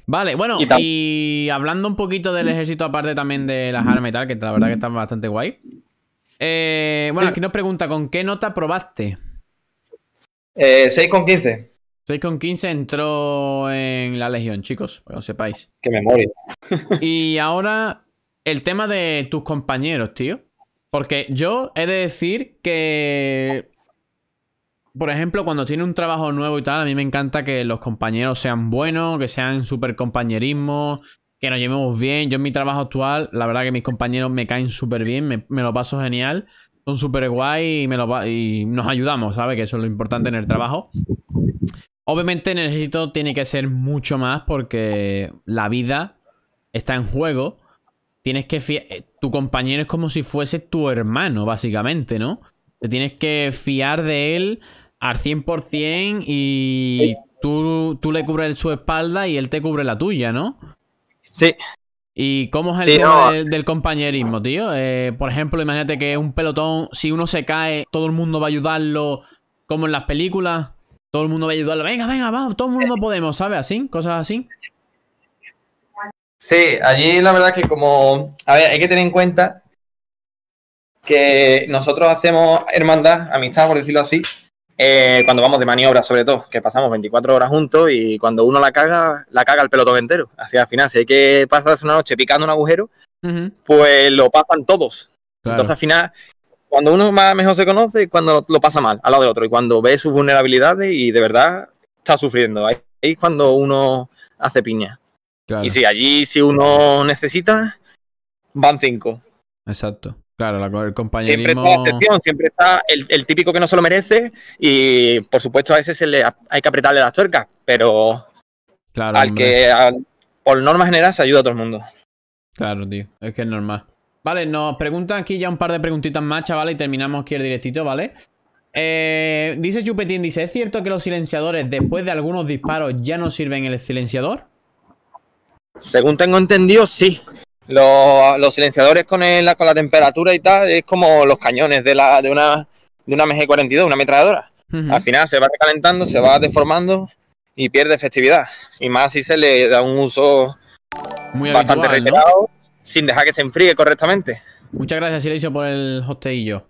Vale, bueno, y, hablando un poquito del ejército, aparte también de las armas y tal, que la verdad que están bastante guay. Eh, bueno, aquí nos pregunta, ¿con qué nota probaste? 6,15. Eh, 6 con 15. 6 con 15 entró en la Legión, chicos, para que lo sepáis. Qué memoria. y ahora el tema de tus compañeros, tío. Porque yo he de decir que por ejemplo, cuando tiene un trabajo nuevo y tal, a mí me encanta que los compañeros sean buenos, que sean súper compañerismo, que nos llevemos bien. Yo en mi trabajo actual, la verdad que mis compañeros me caen súper bien, me, lo paso genial, son súper guay y, me nos ayudamos, ¿sabes? Que eso es lo importante en el trabajo. Obviamente necesito, el tiene que ser mucho más porque la vida está en juego. Tienes que... Eh, tu compañero es como si fuese tu hermano, básicamente, ¿no? Te tienes que fiar de él al 100% y tú, tú le cubres su espalda y él te cubre la tuya, ¿no? Sí. ¿Y cómo es el tema del, compañerismo, tío? Eh, por ejemplo, imagínate que un pelotón, si uno se cae, todo el mundo va a ayudarlo, como en las películas. Todo el mundo va a ayudarlo. Venga, venga, vamos, todo el mundo podemos, ¿sabes? Así, cosas así. Sí, allí la verdad que como... A ver, hay que tener en cuenta que nosotros hacemos hermandad, amistad, por decirlo así, eh, cuando vamos de maniobra sobre todo, que pasamos 24 horas juntos y cuando uno la caga, la caga el pelotón entero. Así al final, si hay que pasarse una noche picando un agujero, pues lo pasan todos. Entonces al final, cuando uno más mejor se conoce, cuando lo pasa mal al lado del otro y cuando ve sus vulnerabilidades y de verdad está sufriendo. Ahí es cuando uno hace piña. Y si allí si uno necesita, van cinco. Exacto. Claro, el compañero. Siempre está la siempre está el, típico que no se lo merece y por supuesto a veces se le, hay que apretarle las tuercas, pero claro, al que por norma general se ayuda a todo el mundo. Claro, tío, es que es normal. Vale, nos preguntan aquí ya un par de preguntitas más, chavales, y terminamos aquí el directito, ¿vale? Eh, dice Chupetín, dice, ¿es cierto que los silenciadores después de algunos disparos ya no sirven el silenciador? Según tengo entendido, sí. Los, silenciadores con, con la temperatura y tal es como los cañones de, la, de una, de una MG42, una ametralladora. Al final se va recalentando, se va deformando y pierde efectividad. Y más si se le da un uso Muy bastante sin dejar que se enfríe correctamente. Muchas gracias, Silencio, por el hosteillo.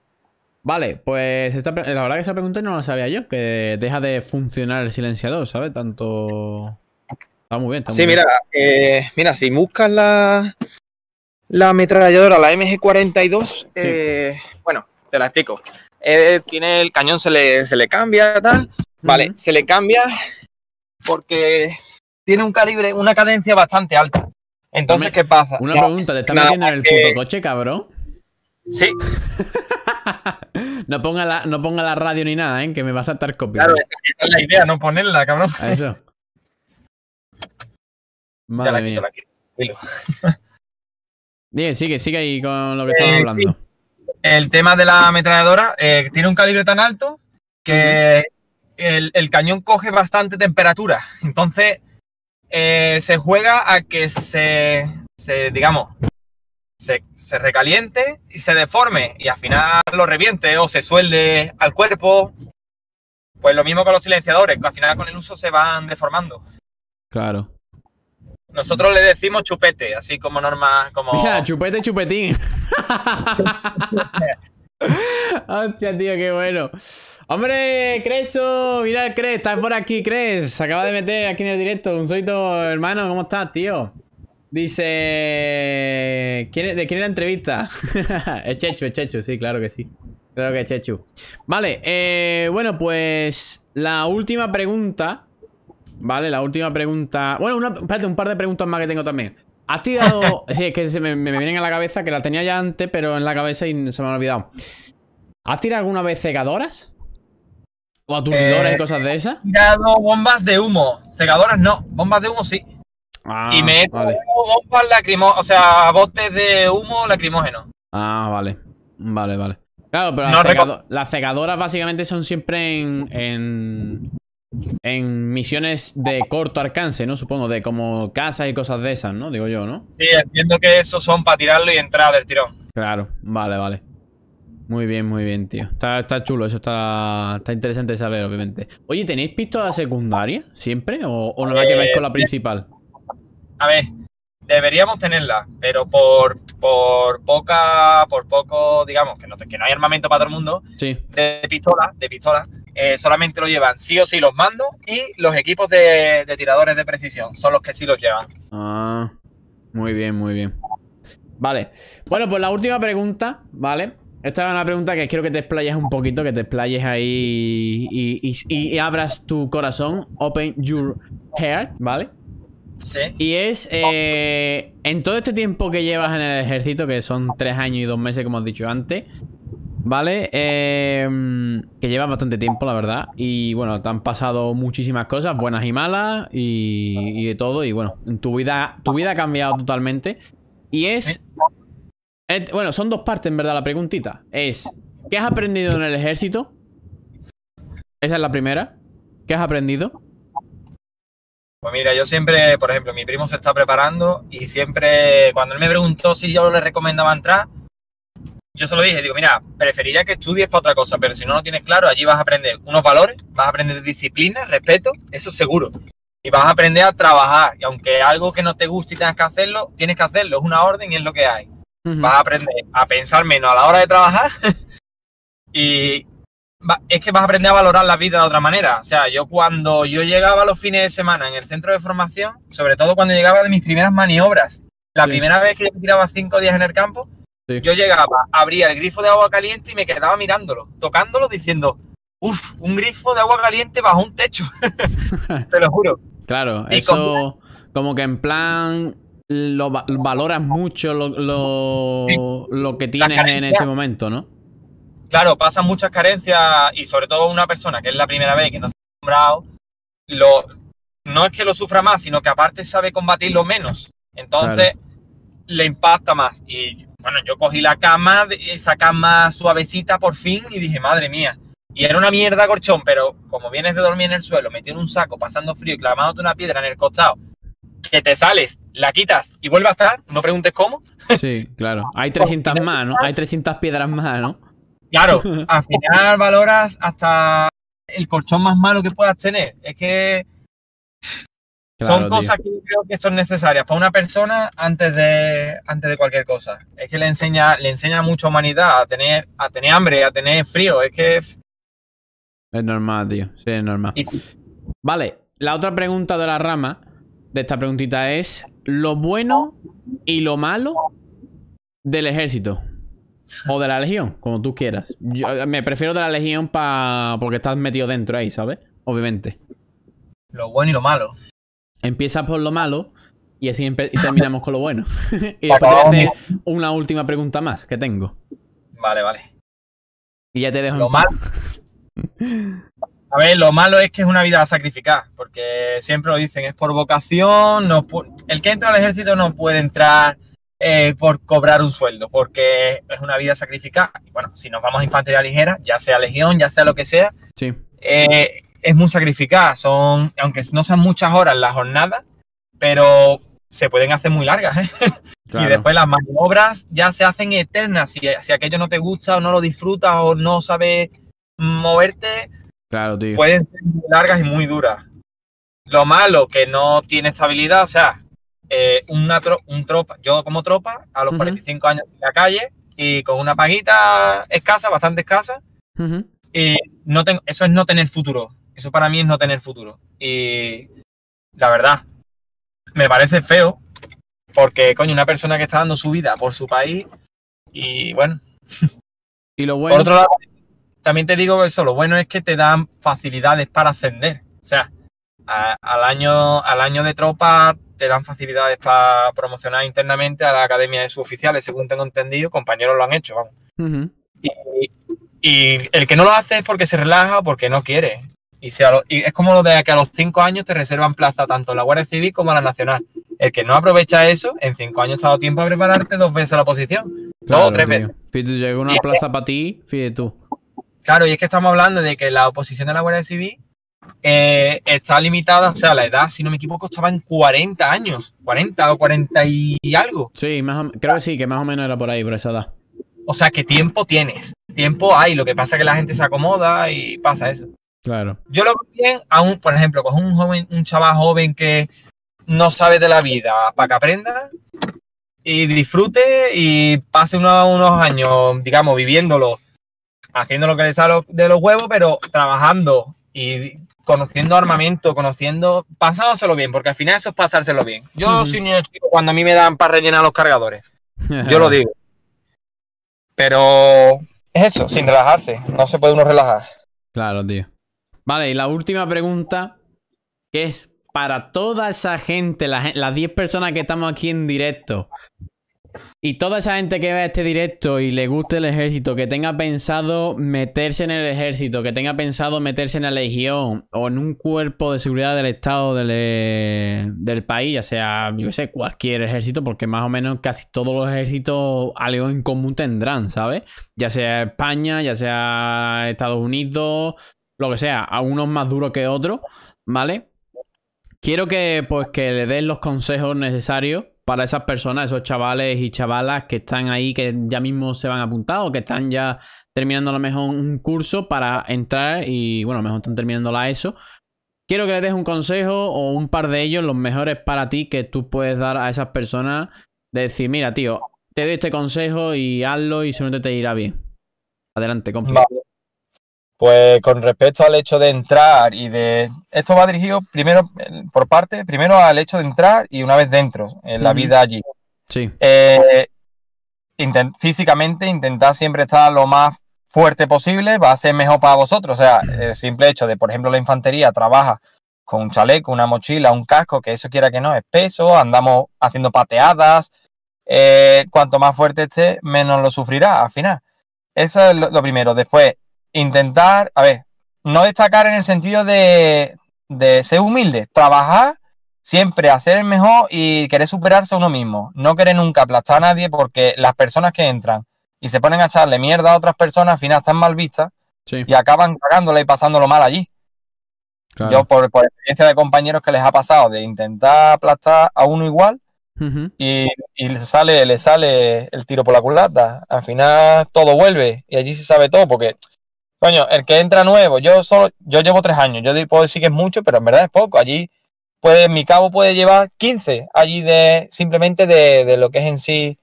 Vale, pues la verdad que esa pregunta no la sabía yo, que deja de funcionar el silenciador, ¿sabes? Tanto... Está muy bien. Está muy sí, mira, eh, mira, si buscas la, la ametralladora, la MG42, eh, bueno, te la explico. Eh, tiene el cañón, se le, se le cambia, tal. Vale, se le cambia porque tiene un calibre, una cadencia bastante alta. Entonces, ¿qué pasa? Una pregunta, ¿te estás metiendo en el puto coche, cabrón? Sí. no, ponga la, no ponga la radio ni nada, ¿eh? Que me vas a estar copiando. Claro, esa es la idea, no ponerla, cabrón. Eso. Madre Bien, sigue, sigue ahí con lo que eh, estamos hablando. El tema de la ametralladora eh, tiene un calibre tan alto que el, cañón coge bastante temperatura. Entonces, eh, se juega a que se, digamos, se, recaliente y se deforme y al final lo reviente o se suelde al cuerpo. Pues lo mismo con los silenciadores, al final con el uso se van deformando. Claro. Nosotros le decimos chupete, así como norma, como. Mira, chupete chupetín. Hostia, tío, qué bueno. Hombre, Creso, mira, Cres, estás por aquí, Cres. Se Acaba de meter aquí en el directo. Un solito, hermano, ¿cómo estás, tío? Dice. ¿De quién es la entrevista? es Chechu, es Chechu, sí, claro que sí. Claro que es Chechu. Vale, eh, bueno, pues la última pregunta Vale, la última pregunta. Bueno, espérate, un par de preguntas más que tengo también. ¿Has tirado.? sí, es que me, vienen a la cabeza, que la tenía ya antes, pero en la cabeza y se me ha olvidado. ¿Has tirado alguna vez cegadoras? ¿O aturdidoras y eh, cosas de esas? He tirado bombas de humo. Cegadoras no, bombas de humo sí. Ah, y me he bombas lacrimógenas, o sea, botes de humo lacrimógeno. Ah, vale. Vale, vale. Claro, pero las, cegadoras básicamente son siempre en, en misiones de corto alcance, ¿no? Supongo, de como casas y cosas de esas, ¿no? Digo yo, ¿no? Sí, entiendo que esos son para tirarlo y entrar del tirón. Claro, vale, vale. Muy bien, muy bien, tío. Está, chulo, eso está, está interesante saber, obviamente. Oye, ¿tenéis pistola secundaria siempre? ¿O, no la que vais con la eh, principal? A ver, deberíamos tenerla, pero por, por poca, por poco, digamos, que no, que no hay armamento para todo el mundo, sí. de pistola, de pistola, eh, solamente lo llevan sí o sí los mando y los equipos de, tiradores de precisión son los que sí los llevan. Ah, muy bien, muy bien. Vale. Bueno, pues la última pregunta, ¿vale? Esta es una pregunta que quiero que te explayes un poquito, que te explayes ahí y, abras tu corazón, open your heart, ¿vale? Sí. Y es, eh, en todo este tiempo que llevas en el ejército, que son tres años y dos meses, como has dicho antes, ¿Vale? Em, que lleva bastante tiempo, la verdad. Y bueno, te han pasado muchísimas cosas, buenas y malas, y, de todo. Y bueno, tu vida, tu vida ha cambiado totalmente. Y es, es, Bueno, son dos partes, en verdad, la preguntita. Es, ¿qué has aprendido en el ejército? Esa es la primera. ¿Qué has aprendido? Pues mira, yo siempre, por ejemplo, mi primo se está preparando y siempre, cuando él me preguntó si yo le recomendaba entrar, yo se lo dije, digo, mira, preferiría que estudies para otra cosa, pero si no lo tienes claro, allí vas a aprender unos valores, vas a aprender disciplina, respeto, eso seguro. Y vas a aprender a trabajar. Y aunque algo que no te guste y tengas que hacerlo, tienes que hacerlo, es una orden y es lo que hay. Vas a aprender a pensar menos a la hora de trabajar y es que vas a aprender a valorar la vida de otra manera. O sea, yo cuando yo llegaba los fines de semana en el centro de formación, sobre todo cuando llegaba de mis primeras maniobras, la primera vez que yo tiraba cinco días en el campo, yo llegaba, abría el grifo de agua caliente y me quedaba mirándolo, tocándolo, diciendo, uff, un grifo de agua caliente bajo un techo. Te lo juro. Claro, eso como que en plan lo valoras mucho lo, lo, que tienes en ese momento, ¿no? Claro, pasan muchas carencias y sobre todo una persona que es la primera vez que no está acostumbrado, lo, no es que lo sufra más, sino que aparte sabe combatirlo menos. Entonces le impacta más. Y bueno, yo cogí la cama, esa cama suavecita por fin y dije, madre mía. Y era una mierda colchón, pero como vienes de dormir en el suelo, metido en un saco, pasando frío y clavándote una piedra en el costado, que te sales, la quitas y vuelve a estar, no preguntes cómo. Sí, claro. Hay 300 más, ¿no? Hay 300 piedras más, ¿no? Claro, al final valoras hasta el colchón más malo que puedas tener. Es que son cosas que creo que son necesarias para una persona antes de, antes de cualquier cosa. Es que le enseña, le enseña mucha humanidad a tener, a tener hambre, a tener frío. Es que. Es normal, tío. Sí, es normal. Vale, la otra pregunta de la rama de esta preguntita es: ¿lo bueno y lo malo del ejército? O de la legión, como tú quieras. Yo me prefiero de la legión pa... porque estás metido dentro ahí, ¿sabes? Obviamente. Lo bueno y lo malo. Empieza por lo malo y así terminamos con lo bueno. y después te una última pregunta más que tengo. Vale, vale. Y ya te dejo. Lo malo. A ver, lo malo es que es una vida a sacrificar, porque siempre lo dicen, es por vocación, el que entra al ejército no puede entrar eh, por cobrar un sueldo, porque es una vida sacrificada. Bueno, si nos vamos a infantería ligera, ya sea legión, ya sea lo que sea, sí. eh, es muy sacrificada, son, aunque no sean muchas horas la jornada, pero se pueden hacer muy largas. ¿eh? Y después las maniobras ya se hacen eternas. Si, si, aquello no te gusta o no lo disfrutas o no sabes moverte, pueden ser muy largas y muy duras. Lo malo que no tiene estabilidad, o sea, eh, una un tropa, yo como tropa, a los 45 años en la calle y con una paguita escasa, bastante escasa, no tengo, eso es no tener futuro. Eso para mí es no tener futuro. Y la verdad, me parece feo porque, coño, una persona que está dando su vida por su país y bueno. Y lo bueno. Por otro lado, también te digo eso, lo bueno es que te dan facilidades para ascender. O sea, al, año, al año de tropa te dan facilidades para promocionar internamente a la academia de suboficiales, según tengo entendido, compañeros lo han hecho, vamos. y, y, el que no lo hace es porque se relaja o porque no quiere. Y, es como lo de que a los cinco años te reservan plaza tanto a la Guardia Civil como a la Nacional. El que no aprovecha eso, en cinco años te ha dado tiempo a prepararte dos veces a la oposición. No, dos o tres veces. llega una plaza para ti, fíjate tú. Claro, y es que estamos hablando de que la oposición de la Guardia Civil eh, está limitada, o sea, la edad, si no me equivoco, estaba en 40 años, 40 o 40 y algo. Sí, creo que sí, que más o menos era por ahí, por esa edad. O sea, que tiempo tienes, tiempo hay, lo que pasa es que la gente se acomoda y pasa eso. Claro. Yo lo veo bien a por ejemplo, con un joven, un chaval joven que no sabe de la vida, para que aprenda y disfrute y pase unos, años, digamos, viviéndolo, haciendo lo que le sale de los huevos, pero trabajando y conociendo armamento, conociendo, pasándoselo bien, porque al final eso es pasárselo bien. Yo soy un niño chico cuando a mí me dan para rellenar los cargadores. Yo lo digo. Pero es eso, sin relajarse. No se puede uno relajar. Claro, tío. Vale, y la última pregunta, que es para toda esa gente, las 10 personas que estamos aquí en directo, y toda esa gente que ve este directo y le guste el ejército, que tenga pensado meterse en el ejército, que tenga pensado meterse en la legión o en un cuerpo de seguridad del Estado del, eh, del país, ya sea, yo sé, cualquier ejército, porque más o menos casi todos los ejércitos algo en común tendrán, ¿sabes? Ya sea España, ya sea Estados Unidos, lo que sea, a unos más duros que otro ¿vale? Quiero que, pues, que le des los consejos necesarios para esas personas, esos chavales y chavalas que están ahí, que ya mismo se van apuntados, que están ya terminando a lo mejor un curso para entrar y, bueno, a lo mejor están terminando la ESO. Quiero que le des un consejo o un par de ellos, los mejores para ti, que tú puedes dar a esas personas. De decir, mira, tío, te doy este consejo y hazlo y seguramente te irá bien. Adelante, compa. Pues con respecto al hecho de entrar y de... Esto va dirigido primero, por parte, primero al hecho de entrar y una vez dentro, en la vida allí. Sí. Eh, físicamente intentar siempre estar lo más fuerte posible, va a ser mejor para vosotros. O sea, el simple hecho de, por ejemplo, la infantería trabaja con un chaleco, una mochila, un casco, que eso quiera que no, es peso, andamos haciendo pateadas. Eh, cuanto más fuerte esté, menos lo sufrirá al final. Eso es lo primero. Después, intentar, a ver, no destacar en el sentido de, ser humilde, trabajar siempre, hacer el mejor y querer superarse a uno mismo. No querer nunca aplastar a nadie porque las personas que entran y se ponen a echarle mierda a otras personas al final están mal vistas y acaban cagándola y pasándolo mal allí. Yo por, experiencia de compañeros que les ha pasado de intentar aplastar a uno igual y, sale, le sale el tiro por la culata. Al final todo vuelve y allí se sabe todo porque Coño, el que entra nuevo, yo solo, yo llevo tres años, yo puedo decir que es mucho, pero en verdad es poco. Allí, puede, mi cabo puede llevar 15 allí de, simplemente de, lo que es en sí,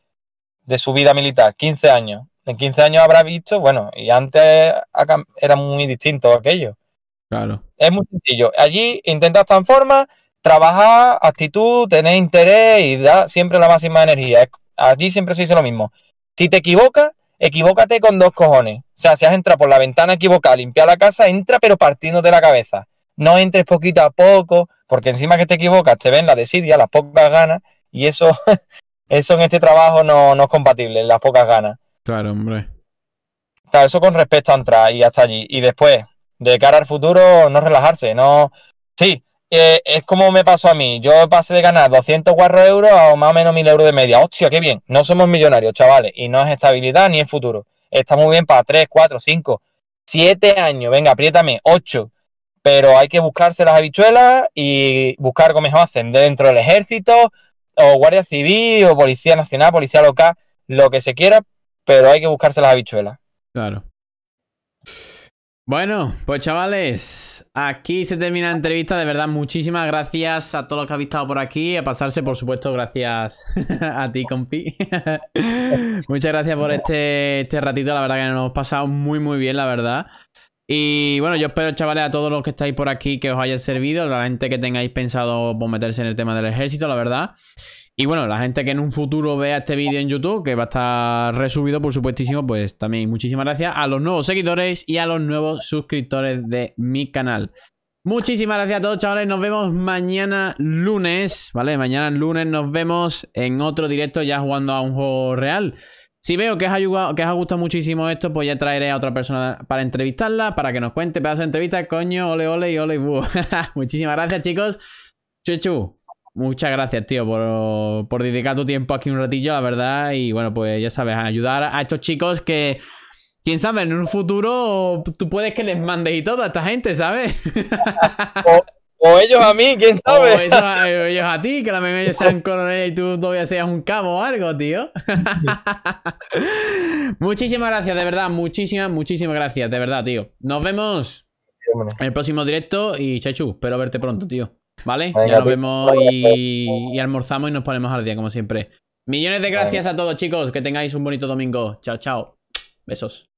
de su vida militar, 15 años. En 15 años habrá visto, bueno, y antes era muy distinto aquello. Claro. Es muy sencillo. Allí intenta transformar, trabajar, actitud, tener interés y da siempre la máxima energía. allí siempre se dice lo mismo. Si te equivocas, Equivócate con dos cojones. O sea, si has entrado por la ventana equivocada, limpia la casa, entra pero partiendo de la cabeza. No entres poquito a poco, porque encima que te equivocas te ven la desidia, las pocas ganas, y eso, eso en este trabajo no, no es compatible, las pocas ganas. Claro, hombre. Claro, eso con respecto a entrar y hasta allí. Y después, de cara al futuro, no relajarse, no... Sí, es como me pasó a mí. Yo pasé de ganar 204 euros a más o menos 1000 euros de media. Hostia, qué bien. No somos millonarios, chavales. Y no es estabilidad ni es futuro. Está muy bien para 3, 4, 5, 7 años. Venga, apriétame. 8. Pero hay que buscarse las habichuelas y buscar cómo mejor hacen. dentro del ejército o guardia civil o policía nacional, policía local, lo que se quiera, pero hay que buscarse las habichuelas. Claro. Bueno, pues chavales, aquí se termina la entrevista. De verdad, muchísimas gracias a todos los que habéis estado por aquí. A pasarse, por supuesto, gracias a ti, compi. Muchas gracias por este, este, ratito. La verdad que nos hemos pasado muy, muy bien, la verdad. Y bueno, yo espero, chavales, a todos los que estáis por aquí que os haya servido. La gente que tengáis pensado por meterse en el tema del ejército, la verdad. Y bueno, la gente que en un futuro vea este vídeo en YouTube, que va a estar resumido por supuestísimo, pues también muchísimas gracias a los nuevos seguidores y a los nuevos suscriptores de mi canal. Muchísimas gracias a todos, chavales. Nos vemos mañana lunes, ¿vale? Mañana lunes nos vemos en otro directo ya jugando a un juego real. Si veo que os, ha que gustado muchísimo esto, pues ya traeré a otra persona para entrevistarla, para que nos cuente pedazo de entrevista Coño, ole, ole y ole, bu. Muchísimas gracias, chicos. Chuchu. Muchas gracias, tío, por, dedicar tu tiempo aquí un ratillo, la verdad. Y bueno, pues ya sabes, ayudar a estos chicos que, quién sabe, en un futuro tú puedes que les mandes y todo a esta gente, ¿sabes? O, ellos a mí, quién sabe. Eh, o, ellos a ti, que la meme sean coronel y tú todavía seas un cabo o algo, tío. muchísimas gracias, de verdad, muchísimas, muchísimas gracias, de verdad, tío. Nos vemos en el próximo directo y Chechu, espero verte pronto, tío. ¿Vale? ya nos vemos y, y almorzamos y nos ponemos al día, como siempre. Millones de gracias a todos, chicos. Que tengáis un bonito domingo. Chao, chao. Besos.